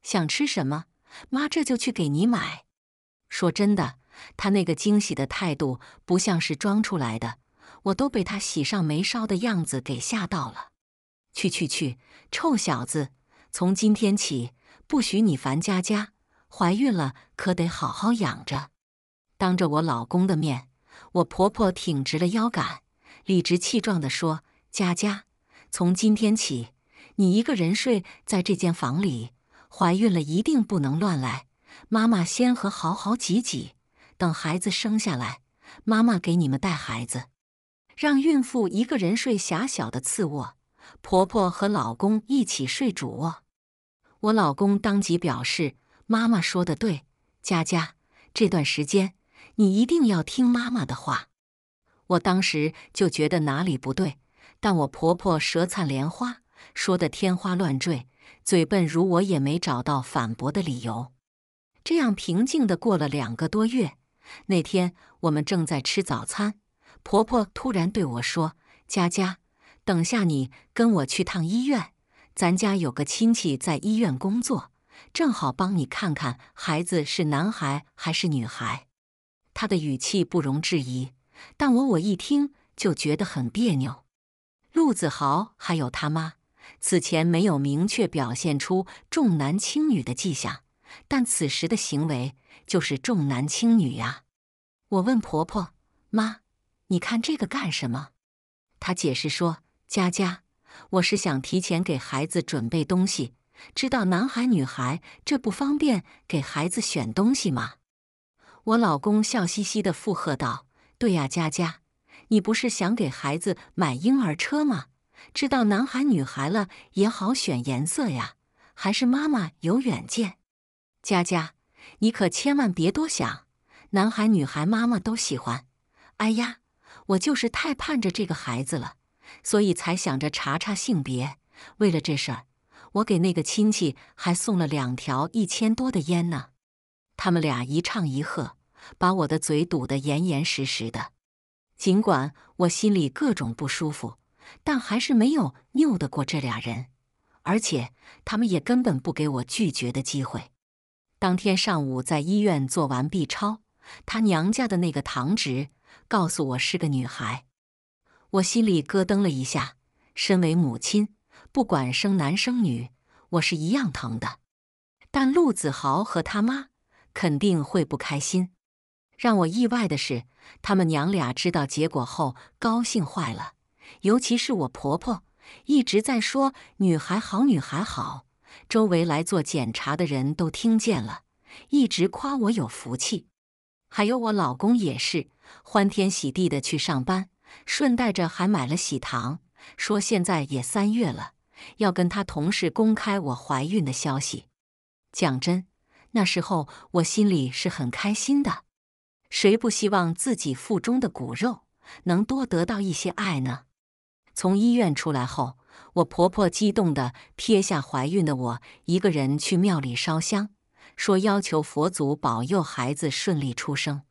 [SPEAKER 1] 想吃什么？妈这就去给你买。”说真的。他那个惊喜的态度不像是装出来的，我都被他喜上眉梢的样子给吓到了。去去去，臭小子！从今天起，不许你烦佳佳。怀孕了可得好好养着。当着我老公的面，我婆婆挺直了腰杆，理直气壮地说：“佳佳，从今天起，你一个人睡在这间房里。怀孕了一定不能乱来。妈妈先和好好挤挤。”等孩子生下来，妈妈给你们带孩子，让孕妇一个人睡狭小的次卧，婆婆和老公一起睡主卧。我老公当即表示：“妈妈说的对，佳佳这段时间你一定要听妈妈的话。”我当时就觉得哪里不对，但我婆婆舌灿莲花，说的天花乱坠，嘴笨如我也没找到反驳的理由。这样平静的过了两个多月。那天我们正在吃早餐，婆婆突然对我说：“佳佳，等下你跟我去趟医院，咱家有个亲戚在医院工作，正好帮你看看孩子是男孩还是女孩。”她的语气不容置疑，但我我一听就觉得很别扭。陆子豪还有他妈此前没有明确表现出重男轻女的迹象，但此时的行为。就是重男轻女呀！我问婆婆：“妈，你看这个干什么？”她解释说：“佳佳，我是想提前给孩子准备东西，知道男孩女孩，这不方便给孩子选东西吗？”我老公笑嘻嘻地附和道：“对呀，佳佳，你不是想给孩子买婴儿车吗？知道男孩女孩了也好选颜色呀。还是妈妈有远见，佳佳。”你可千万别多想，男孩女孩妈妈都喜欢。哎呀，我就是太盼着这个孩子了，所以才想着查查性别。为了这事儿，我给那个亲戚还送了两条一千多的烟呢。他们俩一唱一和，把我的嘴堵得严严实实的。尽管我心里各种不舒服，但还是没有拗得过这俩人，而且他们也根本不给我拒绝的机会。当天上午在医院做完 B 超，他娘家的那个堂侄告诉我是个女孩，我心里咯噔了一下。身为母亲，不管生男生女，我是一样疼的。但陆子豪和他妈肯定会不开心。让我意外的是，他们娘俩知道结果后高兴坏了，尤其是我婆婆一直在说“女孩好，女孩好”。周围来做检查的人都听见了，一直夸我有福气。还有我老公也是欢天喜地的去上班，顺带着还买了喜糖，说现在也三月了，要跟他同事公开我怀孕的消息。讲真，那时候我心里是很开心的。谁不希望自己腹中的骨肉能多得到一些爱呢？从医院出来后。我婆婆激动地撇下怀孕的我，一个人去庙里烧香，说要求佛祖保佑孩子顺利出生。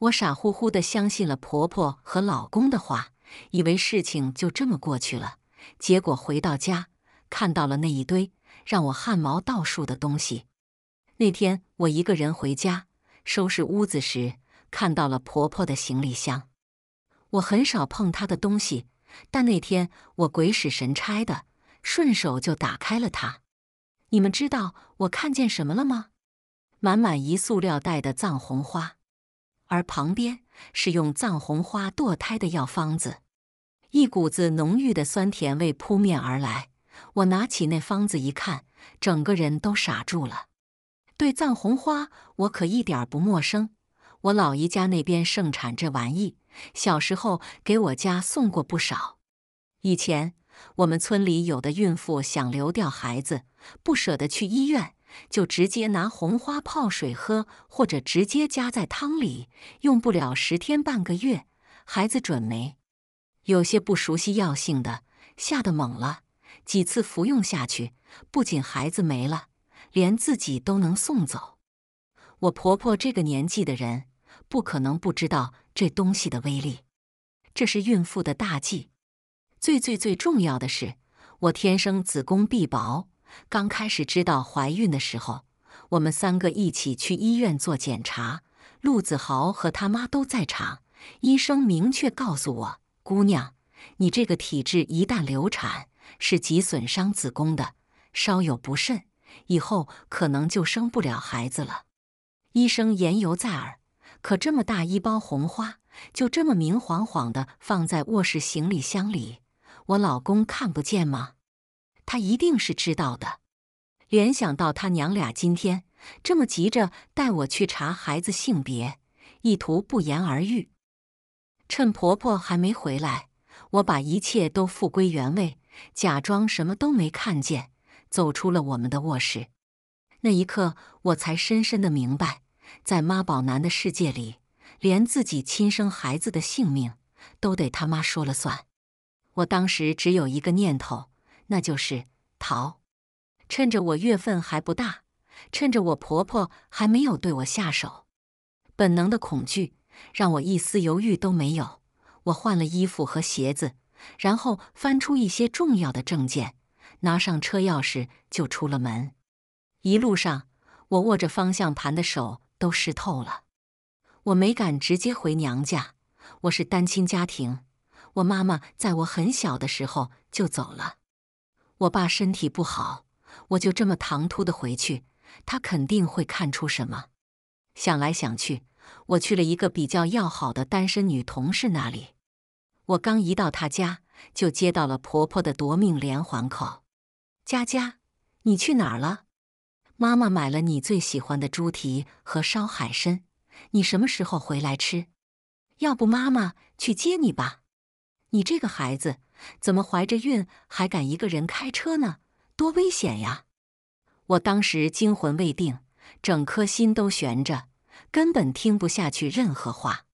[SPEAKER 1] 我傻乎乎地相信了婆婆和老公的话，以为事情就这么过去了。结果回到家，看到了那一堆让我汗毛倒竖的东西。那天我一个人回家收拾屋子时，看到了婆婆的行李箱。我很少碰她的东西。但那天我鬼使神差的，顺手就打开了它。你们知道我看见什么了吗？满满一塑料袋的藏红花，而旁边是用藏红花堕胎的药方子。一股子浓郁的酸甜味扑面而来。我拿起那方子一看，整个人都傻住了。对藏红花，我可一点不陌生。我老姨家那边盛产这玩意。小时候给我家送过不少。以前我们村里有的孕妇想流掉孩子，不舍得去医院，就直接拿红花泡水喝，或者直接加在汤里，用不了十天半个月，孩子准没。有些不熟悉药性的，吓得懵了。几次服用下去，不仅孩子没了，连自己都能送走。我婆婆这个年纪的人，不可能不知道。这东西的威力，这是孕妇的大忌。最最最重要的是，我天生子宫壁薄。刚开始知道怀孕的时候，我们三个一起去医院做检查，陆子豪和他妈都在场。医生明确告诉我：“姑娘，你这个体质一旦流产，是极损伤子宫的，稍有不慎，以后可能就生不了孩子了。”医生言犹在耳。可这么大一包红花，就这么明晃晃的放在卧室行李箱里，我老公看不见吗？他一定是知道的。联想到他娘俩今天这么急着带我去查孩子性别，意图不言而喻。趁婆婆还没回来，我把一切都复归原位，假装什么都没看见，走出了我们的卧室。那一刻，我才深深的明白。在妈宝男的世界里，连自己亲生孩子的性命都得他妈说了算。我当时只有一个念头，那就是逃。趁着我月份还不大，趁着我婆婆还没有对我下手，本能的恐惧让我一丝犹豫都没有。我换了衣服和鞋子，然后翻出一些重要的证件，拿上车钥匙就出了门。一路上，我握着方向盘的手。都湿透了，我没敢直接回娘家。我是单亲家庭，我妈妈在我很小的时候就走了。我爸身体不好，我就这么唐突的回去，他肯定会看出什么。想来想去，我去了一个比较要好的单身女同事那里。我刚一到她家，就接到了婆婆的夺命连环 call：“ 佳佳，你去哪儿了？”妈妈买了你最喜欢的猪蹄和烧海参，你什么时候回来吃？要不妈妈去接你吧？你这个孩子怎么怀着孕还敢一个人开车呢？多危险呀！我当时惊魂未定，整颗心都悬着，根本听不下去任何话。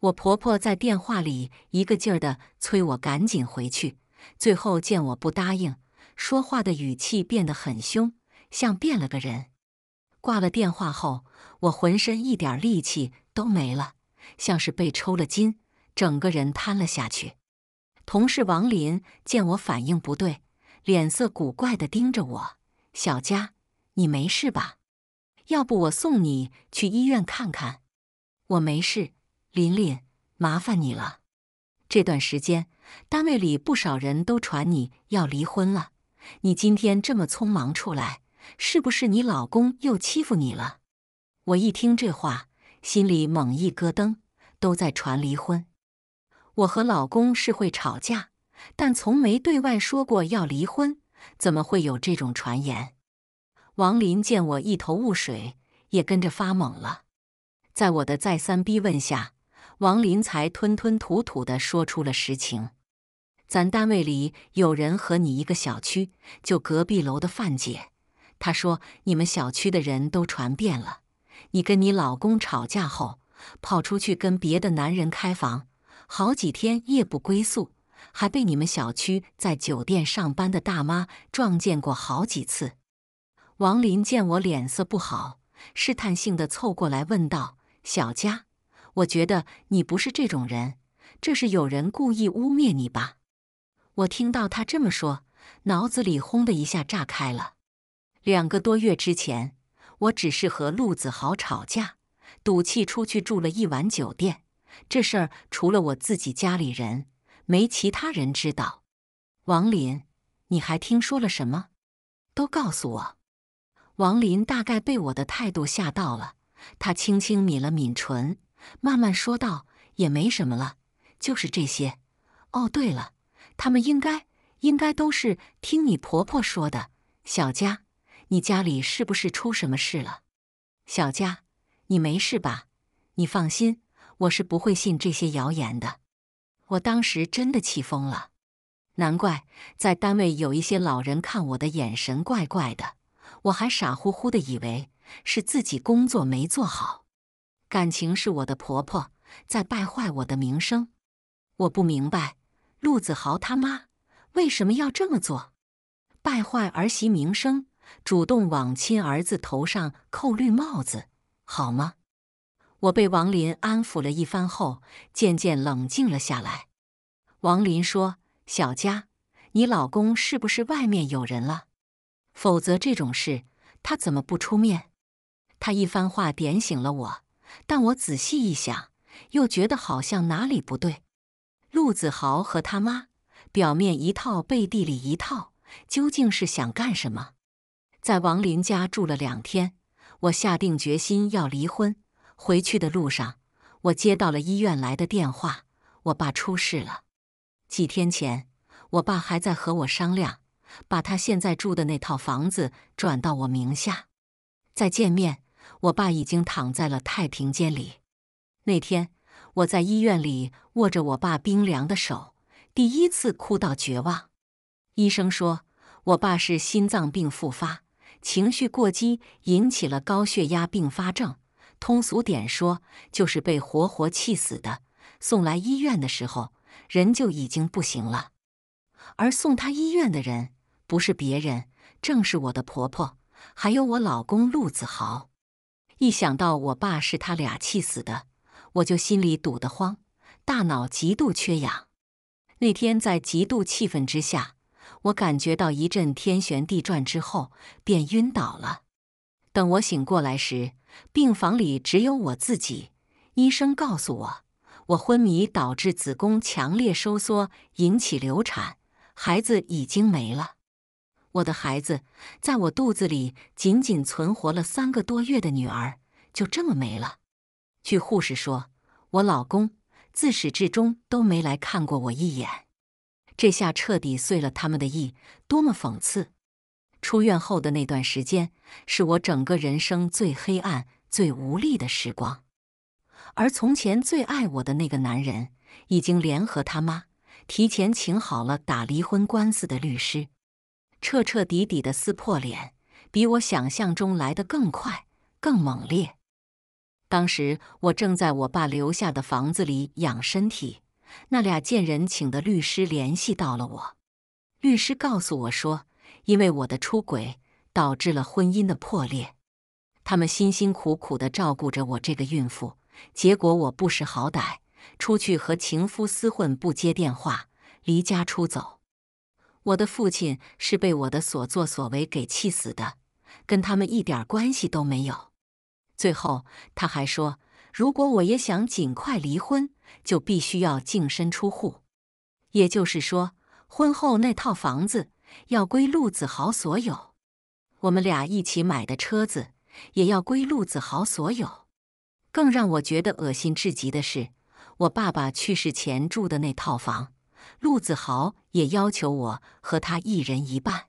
[SPEAKER 1] 我婆婆在电话里一个劲儿的催我赶紧回去，最后见我不答应，说话的语气变得很凶。像变了个人。挂了电话后，我浑身一点力气都没了，像是被抽了筋，整个人瘫了下去。同事王林见我反应不对，脸色古怪的盯着我：“小佳，你没事吧？要不我送你去医院看看？”“我没事，林林，麻烦你了。”这段时间，单位里不少人都传你要离婚了。你今天这么匆忙出来？是不是你老公又欺负你了？我一听这话，心里猛一咯噔，都在传离婚。我和老公是会吵架，但从没对外说过要离婚，怎么会有这种传言？王林见我一头雾水，也跟着发懵了。在我的再三逼问下，王林才吞吞吐吐地说出了实情：咱单位里有人和你一个小区，就隔壁楼的范姐。他说：“你们小区的人都传遍了，你跟你老公吵架后跑出去跟别的男人开房，好几天夜不归宿，还被你们小区在酒店上班的大妈撞见过好几次。”王林见我脸色不好，试探性的凑过来问道：“小佳，我觉得你不是这种人，这是有人故意污蔑你吧？”我听到他这么说，脑子里轰的一下炸开了。两个多月之前，我只是和陆子豪吵架，赌气出去住了一晚酒店。这事儿除了我自己家里人，没其他人知道。王林，你还听说了什么？都告诉我。王林大概被我的态度吓到了，他轻轻抿了抿唇，慢慢说道：“也没什么了，就是这些。哦，对了，他们应该应该都是听你婆婆说的，小佳。”你家里是不是出什么事了，小佳？你没事吧？你放心，我是不会信这些谣言的。我当时真的气疯了，难怪在单位有一些老人看我的眼神怪怪的，我还傻乎乎的以为是自己工作没做好，感情是我的婆婆在败坏我的名声。我不明白，陆子豪他妈为什么要这么做，败坏儿媳名声？主动往亲儿子头上扣绿帽子，好吗？我被王林安抚了一番后，渐渐冷静了下来。王林说：“小佳，你老公是不是外面有人了？否则这种事，他怎么不出面？”他一番话点醒了我，但我仔细一想，又觉得好像哪里不对。陆子豪和他妈表面一套，背地里一套，究竟是想干什么？在王林家住了两天，我下定决心要离婚。回去的路上，我接到了医院来的电话，我爸出事了。几天前，我爸还在和我商量，把他现在住的那套房子转到我名下。再见面，我爸已经躺在了太平间里。那天，我在医院里握着我爸冰凉的手，第一次哭到绝望。医生说我爸是心脏病复发。情绪过激引起了高血压并发症，通俗点说就是被活活气死的。送来医院的时候，人就已经不行了。而送他医院的人不是别人，正是我的婆婆，还有我老公陆子豪。一想到我爸是他俩气死的，我就心里堵得慌，大脑极度缺氧。那天在极度气愤之下。我感觉到一阵天旋地转之后，便晕倒了。等我醒过来时，病房里只有我自己。医生告诉我，我昏迷导致子宫强烈收缩，引起流产，孩子已经没了。我的孩子，在我肚子里仅仅存活了三个多月的女儿，就这么没了。据护士说，我老公自始至终都没来看过我一眼。这下彻底碎了他们的意，多么讽刺！出院后的那段时间，是我整个人生最黑暗、最无力的时光。而从前最爱我的那个男人，已经联合他妈，提前请好了打离婚官司的律师，彻彻底底的撕破脸，比我想象中来得更快、更猛烈。当时我正在我爸留下的房子里养身体。那俩贱人请的律师联系到了我，律师告诉我说，因为我的出轨导致了婚姻的破裂，他们辛辛苦苦地照顾着我这个孕妇，结果我不识好歹，出去和情夫厮混，不接电话，离家出走。我的父亲是被我的所作所为给气死的，跟他们一点关系都没有。最后他还说。如果我也想尽快离婚，就必须要净身出户。也就是说，婚后那套房子要归陆子豪所有，我们俩一起买的车子也要归陆子豪所有。更让我觉得恶心至极的是，我爸爸去世前住的那套房，陆子豪也要求我和他一人一半。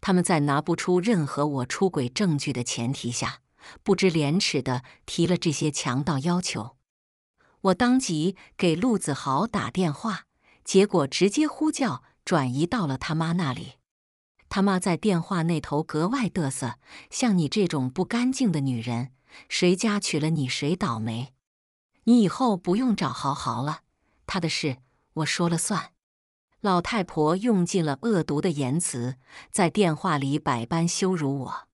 [SPEAKER 1] 他们在拿不出任何我出轨证据的前提下。不知廉耻的提了这些强盗要求，我当即给陆子豪打电话，结果直接呼叫转移到了他妈那里。他妈在电话那头格外得瑟，像你这种不干净的女人，谁家娶了你谁倒霉。你以后不用找豪豪了，他的事我说了算。老太婆用尽了恶毒的言辞，在电话里百般羞辱我。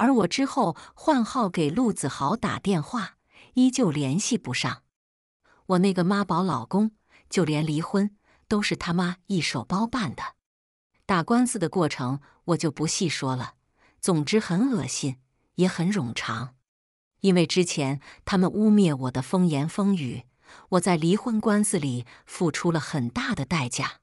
[SPEAKER 1] 而我之后换号给陆子豪打电话，依旧联系不上。我那个妈宝老公，就连离婚都是他妈一手包办的。打官司的过程我就不细说了，总之很恶心，也很冗长。因为之前他们污蔑我的风言风语，我在离婚官司里付出了很大的代价。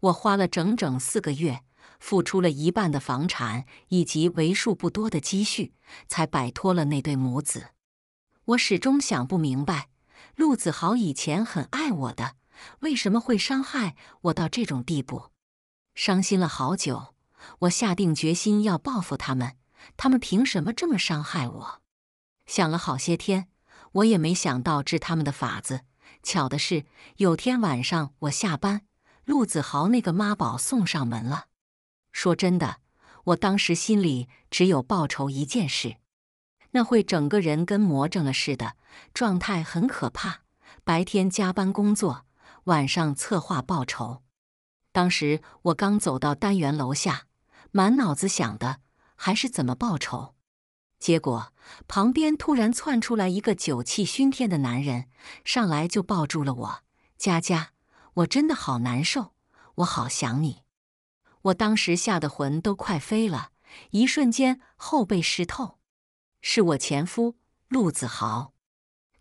[SPEAKER 1] 我花了整整四个月。付出了一半的房产以及为数不多的积蓄，才摆脱了那对母子。我始终想不明白，陆子豪以前很爱我的，为什么会伤害我到这种地步？伤心了好久，我下定决心要报复他们。他们凭什么这么伤害我？想了好些天，我也没想到治他们的法子。巧的是，有天晚上我下班，陆子豪那个妈宝送上门了。说真的，我当时心里只有报仇一件事，那会整个人跟魔怔了似的，状态很可怕。白天加班工作，晚上策划报仇。当时我刚走到单元楼下，满脑子想的还是怎么报仇。结果旁边突然窜出来一个酒气熏天的男人，上来就抱住了我。佳佳，我真的好难受，我好想你。我当时吓得魂都快飞了，一瞬间后背湿透，是我前夫陆子豪，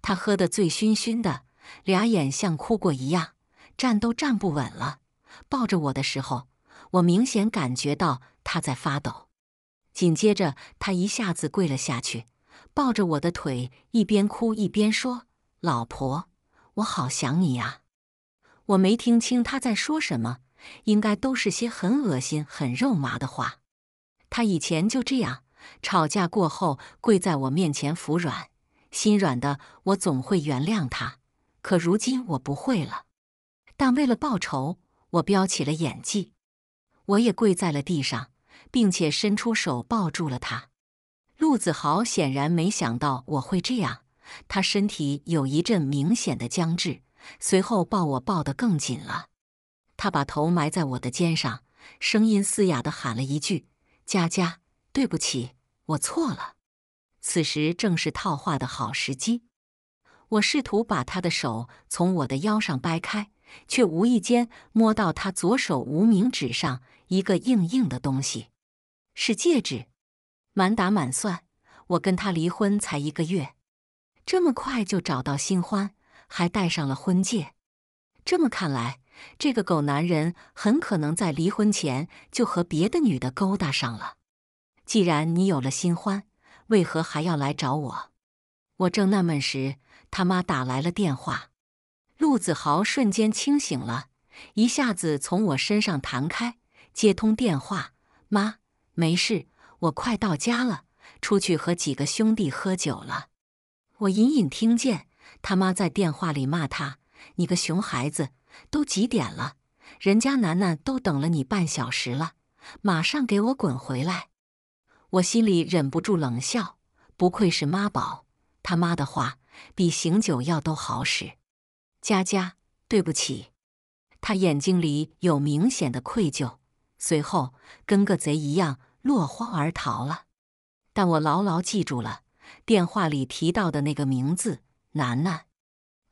[SPEAKER 1] 他喝得醉醺醺的，俩眼像哭过一样，站都站不稳了，抱着我的时候，我明显感觉到他在发抖，紧接着他一下子跪了下去，抱着我的腿，一边哭一边说：“老婆，我好想你呀！”我没听清他在说什么。应该都是些很恶心、很肉麻的话。他以前就这样，吵架过后跪在我面前服软，心软的我总会原谅他。可如今我不会了。但为了报仇，我飙起了演技，我也跪在了地上，并且伸出手抱住了他。陆子豪显然没想到我会这样，他身体有一阵明显的僵滞，随后抱我抱得更紧了。他把头埋在我的肩上，声音嘶哑的喊了一句：“佳佳，对不起，我错了。”此时正是套话的好时机。我试图把他的手从我的腰上掰开，却无意间摸到他左手无名指上一个硬硬的东西，是戒指。满打满算，我跟他离婚才一个月，这么快就找到新欢，还戴上了婚戒。这么看来。这个狗男人很可能在离婚前就和别的女的勾搭上了。既然你有了新欢，为何还要来找我？我正纳闷时，他妈打来了电话。陆子豪瞬间清醒了一下子，从我身上弹开，接通电话：“妈，没事，我快到家了，出去和几个兄弟喝酒了。”我隐隐听见他妈在电话里骂他：“你个熊孩子！”都几点了？人家楠楠都等了你半小时了，马上给我滚回来！我心里忍不住冷笑，不愧是妈宝，他妈的话比醒酒药都好使。佳佳，对不起。他眼睛里有明显的愧疚，随后跟个贼一样落荒而逃了。但我牢牢记住了电话里提到的那个名字——楠楠。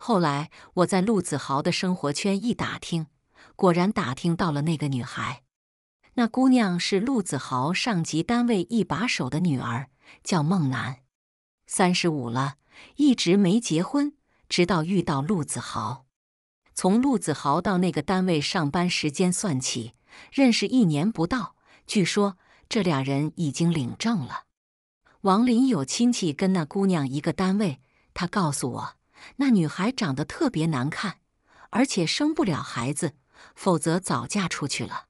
[SPEAKER 1] 后来我在陆子豪的生活圈一打听，果然打听到了那个女孩。那姑娘是陆子豪上级单位一把手的女儿，叫孟楠，三十五了，一直没结婚，直到遇到陆子豪。从陆子豪到那个单位上班时间算起，认识一年不到。据说这俩人已经领证了。王林有亲戚跟那姑娘一个单位，他告诉我。那女孩长得特别难看，而且生不了孩子，否则早嫁出去了。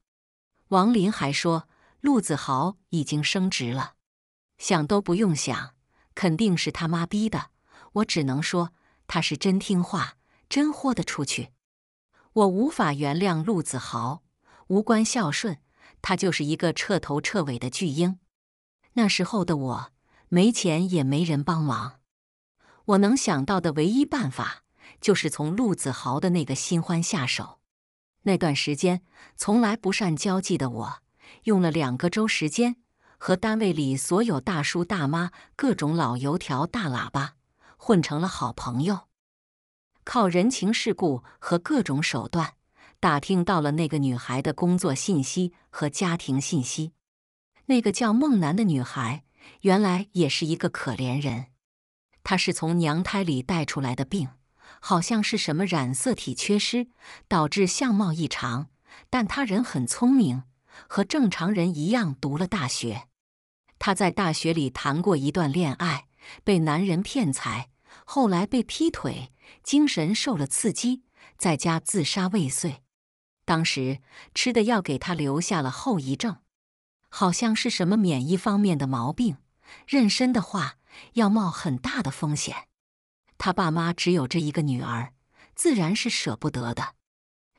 [SPEAKER 1] 王林还说，陆子豪已经升职了，想都不用想，肯定是他妈逼的。我只能说，他是真听话，真豁得出去。我无法原谅陆子豪，无关孝顺，他就是一个彻头彻尾的巨婴。那时候的我，没钱也没人帮忙。我能想到的唯一办法，就是从陆子豪的那个新欢下手。那段时间，从来不善交际的我，用了两个周时间，和单位里所有大叔大妈、各种老油条、大喇叭混成了好朋友。靠人情世故和各种手段，打听到了那个女孩的工作信息和家庭信息。那个叫孟楠的女孩，原来也是一个可怜人。他是从娘胎里带出来的病，好像是什么染色体缺失导致相貌异常，但他人很聪明，和正常人一样读了大学。他在大学里谈过一段恋爱，被男人骗财，后来被劈腿，精神受了刺激，在家自杀未遂。当时吃的药给他留下了后遗症，好像是什么免疫方面的毛病。妊娠的话。要冒很大的风险，他爸妈只有这一个女儿，自然是舍不得的。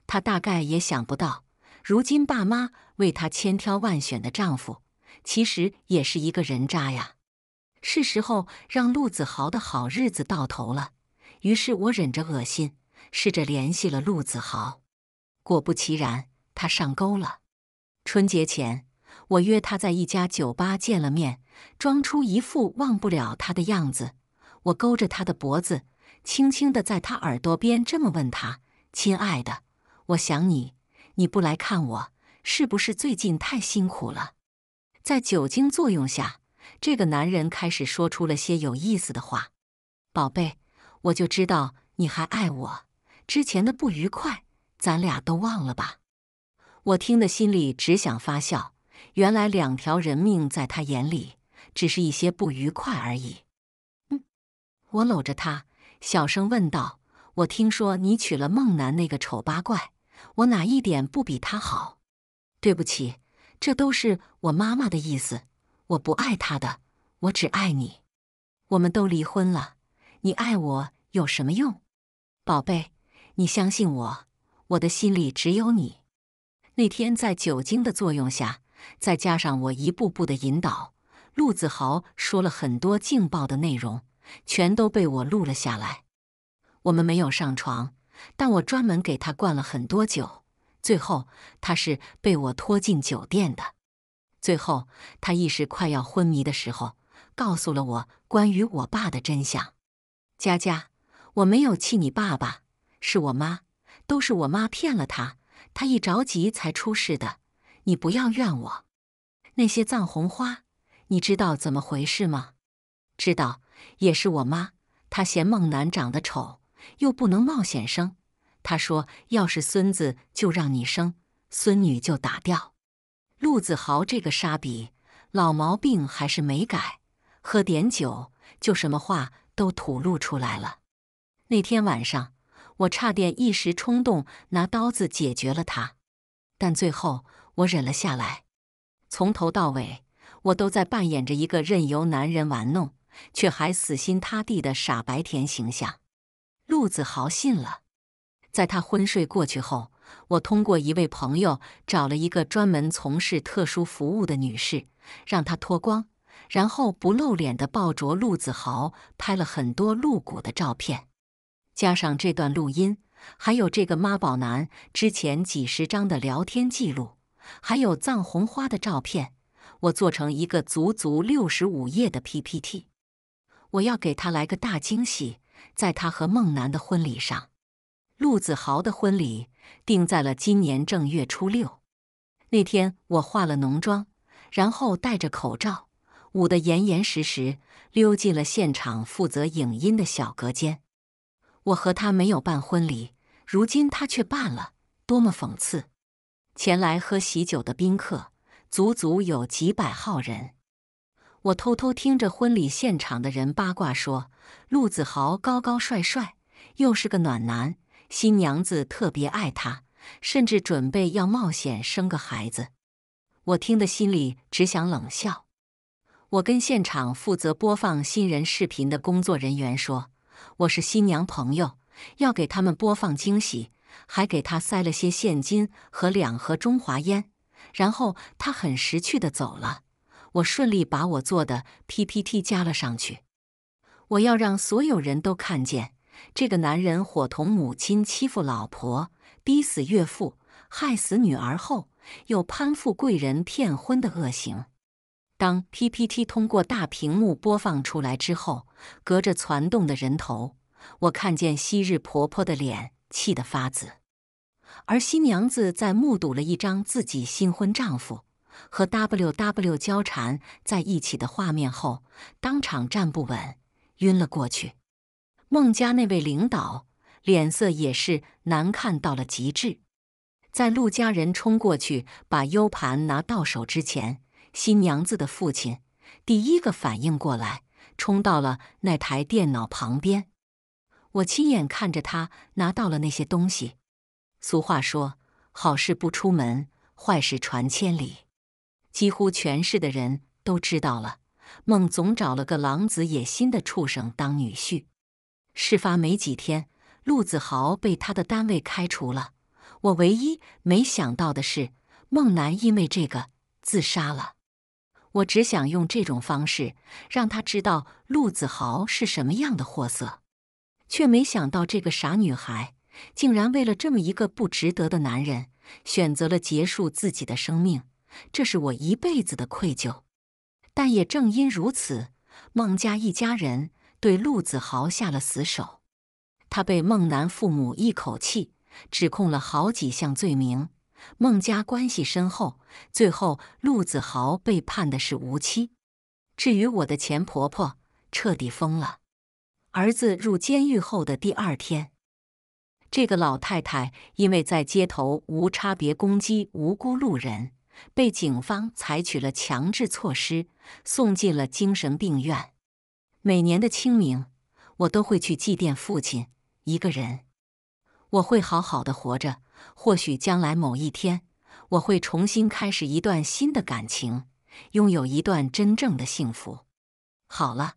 [SPEAKER 1] 他大概也想不到，如今爸妈为他千挑万选的丈夫，其实也是一个人渣呀。是时候让陆子豪的好日子到头了。于是我忍着恶心，试着联系了陆子豪。果不其然，他上钩了。春节前。我约他在一家酒吧见了面，装出一副忘不了他的样子。我勾着他的脖子，轻轻地在他耳朵边这么问他：“亲爱的，我想你，你不来看我，是不是最近太辛苦了？”在酒精作用下，这个男人开始说出了些有意思的话：“宝贝，我就知道你还爱我。之前的不愉快，咱俩都忘了吧。”我听得心里只想发笑。原来两条人命在他眼里只是一些不愉快而已。嗯，我搂着他，小声问道：“我听说你娶了孟楠那个丑八怪，我哪一点不比他好？”对不起，这都是我妈妈的意思。我不爱他的，我只爱你。我们都离婚了，你爱我有什么用？宝贝，你相信我，我的心里只有你。那天在酒精的作用下。再加上我一步步的引导，陆子豪说了很多劲爆的内容，全都被我录了下来。我们没有上床，但我专门给他灌了很多酒。最后，他是被我拖进酒店的。最后，他意识快要昏迷的时候，告诉了我关于我爸的真相。佳佳，我没有气你爸爸，是我妈，都是我妈骗了他，他一着急才出事的。你不要怨我，那些藏红花，你知道怎么回事吗？知道，也是我妈，她嫌孟楠长得丑，又不能冒险生，她说要是孙子就让你生，孙女就打掉。陆子豪这个傻比，老毛病还是没改，喝点酒就什么话都吐露出来了。那天晚上，我差点一时冲动拿刀子解决了他，但最后。我忍了下来，从头到尾，我都在扮演着一个任由男人玩弄却还死心塌地的傻白甜形象。陆子豪信了，在他昏睡过去后，我通过一位朋友找了一个专门从事特殊服务的女士，让她脱光，然后不露脸的抱着陆子豪拍了很多露骨的照片，加上这段录音，还有这个妈宝男之前几十张的聊天记录。还有藏红花的照片，我做成一个足足六十五页的 PPT。我要给他来个大惊喜，在他和孟楠的婚礼上。陆子豪的婚礼定在了今年正月初六。那天我化了浓妆，然后戴着口罩，捂得严严实实，溜进了现场负责影音的小隔间。我和他没有办婚礼，如今他却办了，多么讽刺！前来喝喜酒的宾客足足有几百号人。我偷偷听着婚礼现场的人八卦说，陆子豪高高帅帅，又是个暖男，新娘子特别爱他，甚至准备要冒险生个孩子。我听得心里只想冷笑。我跟现场负责播放新人视频的工作人员说：“我是新娘朋友，要给他们播放惊喜。”还给他塞了些现金和两盒中华烟，然后他很识趣的走了。我顺利把我做的 PPT 加了上去。我要让所有人都看见这个男人伙同母亲欺负老婆、逼死岳父、害死女儿后，又攀附贵人骗婚的恶行。当 PPT 通过大屏幕播放出来之后，隔着攒动的人头，我看见昔日婆婆的脸。气得发紫，而新娘子在目睹了一张自己新婚丈夫和 W W 交缠在一起的画面后，当场站不稳，晕了过去。孟家那位领导脸色也是难看到了极致。在陆家人冲过去把 U 盘拿到手之前，新娘子的父亲第一个反应过来，冲到了那台电脑旁边。我亲眼看着他拿到了那些东西。俗话说：“好事不出门，坏事传千里。”几乎全市的人都知道了。孟总找了个狼子野心的畜生当女婿。事发没几天，陆子豪被他的单位开除了。我唯一没想到的是，孟楠因为这个自杀了。我只想用这种方式让他知道陆子豪是什么样的货色。却没想到，这个傻女孩竟然为了这么一个不值得的男人，选择了结束自己的生命。这是我一辈子的愧疚。但也正因如此，孟家一家人对陆子豪下了死手。他被孟楠父母一口气指控了好几项罪名。孟家关系深厚，最后陆子豪被判的是无期。至于我的前婆婆，彻底疯了。儿子入监狱后的第二天，这个老太太因为在街头无差别攻击无辜路人，被警方采取了强制措施，送进了精神病院。每年的清明，我都会去祭奠父亲。一个人，我会好好的活着。或许将来某一天，我会重新开始一段新的感情，拥有一段真正的幸福。好了。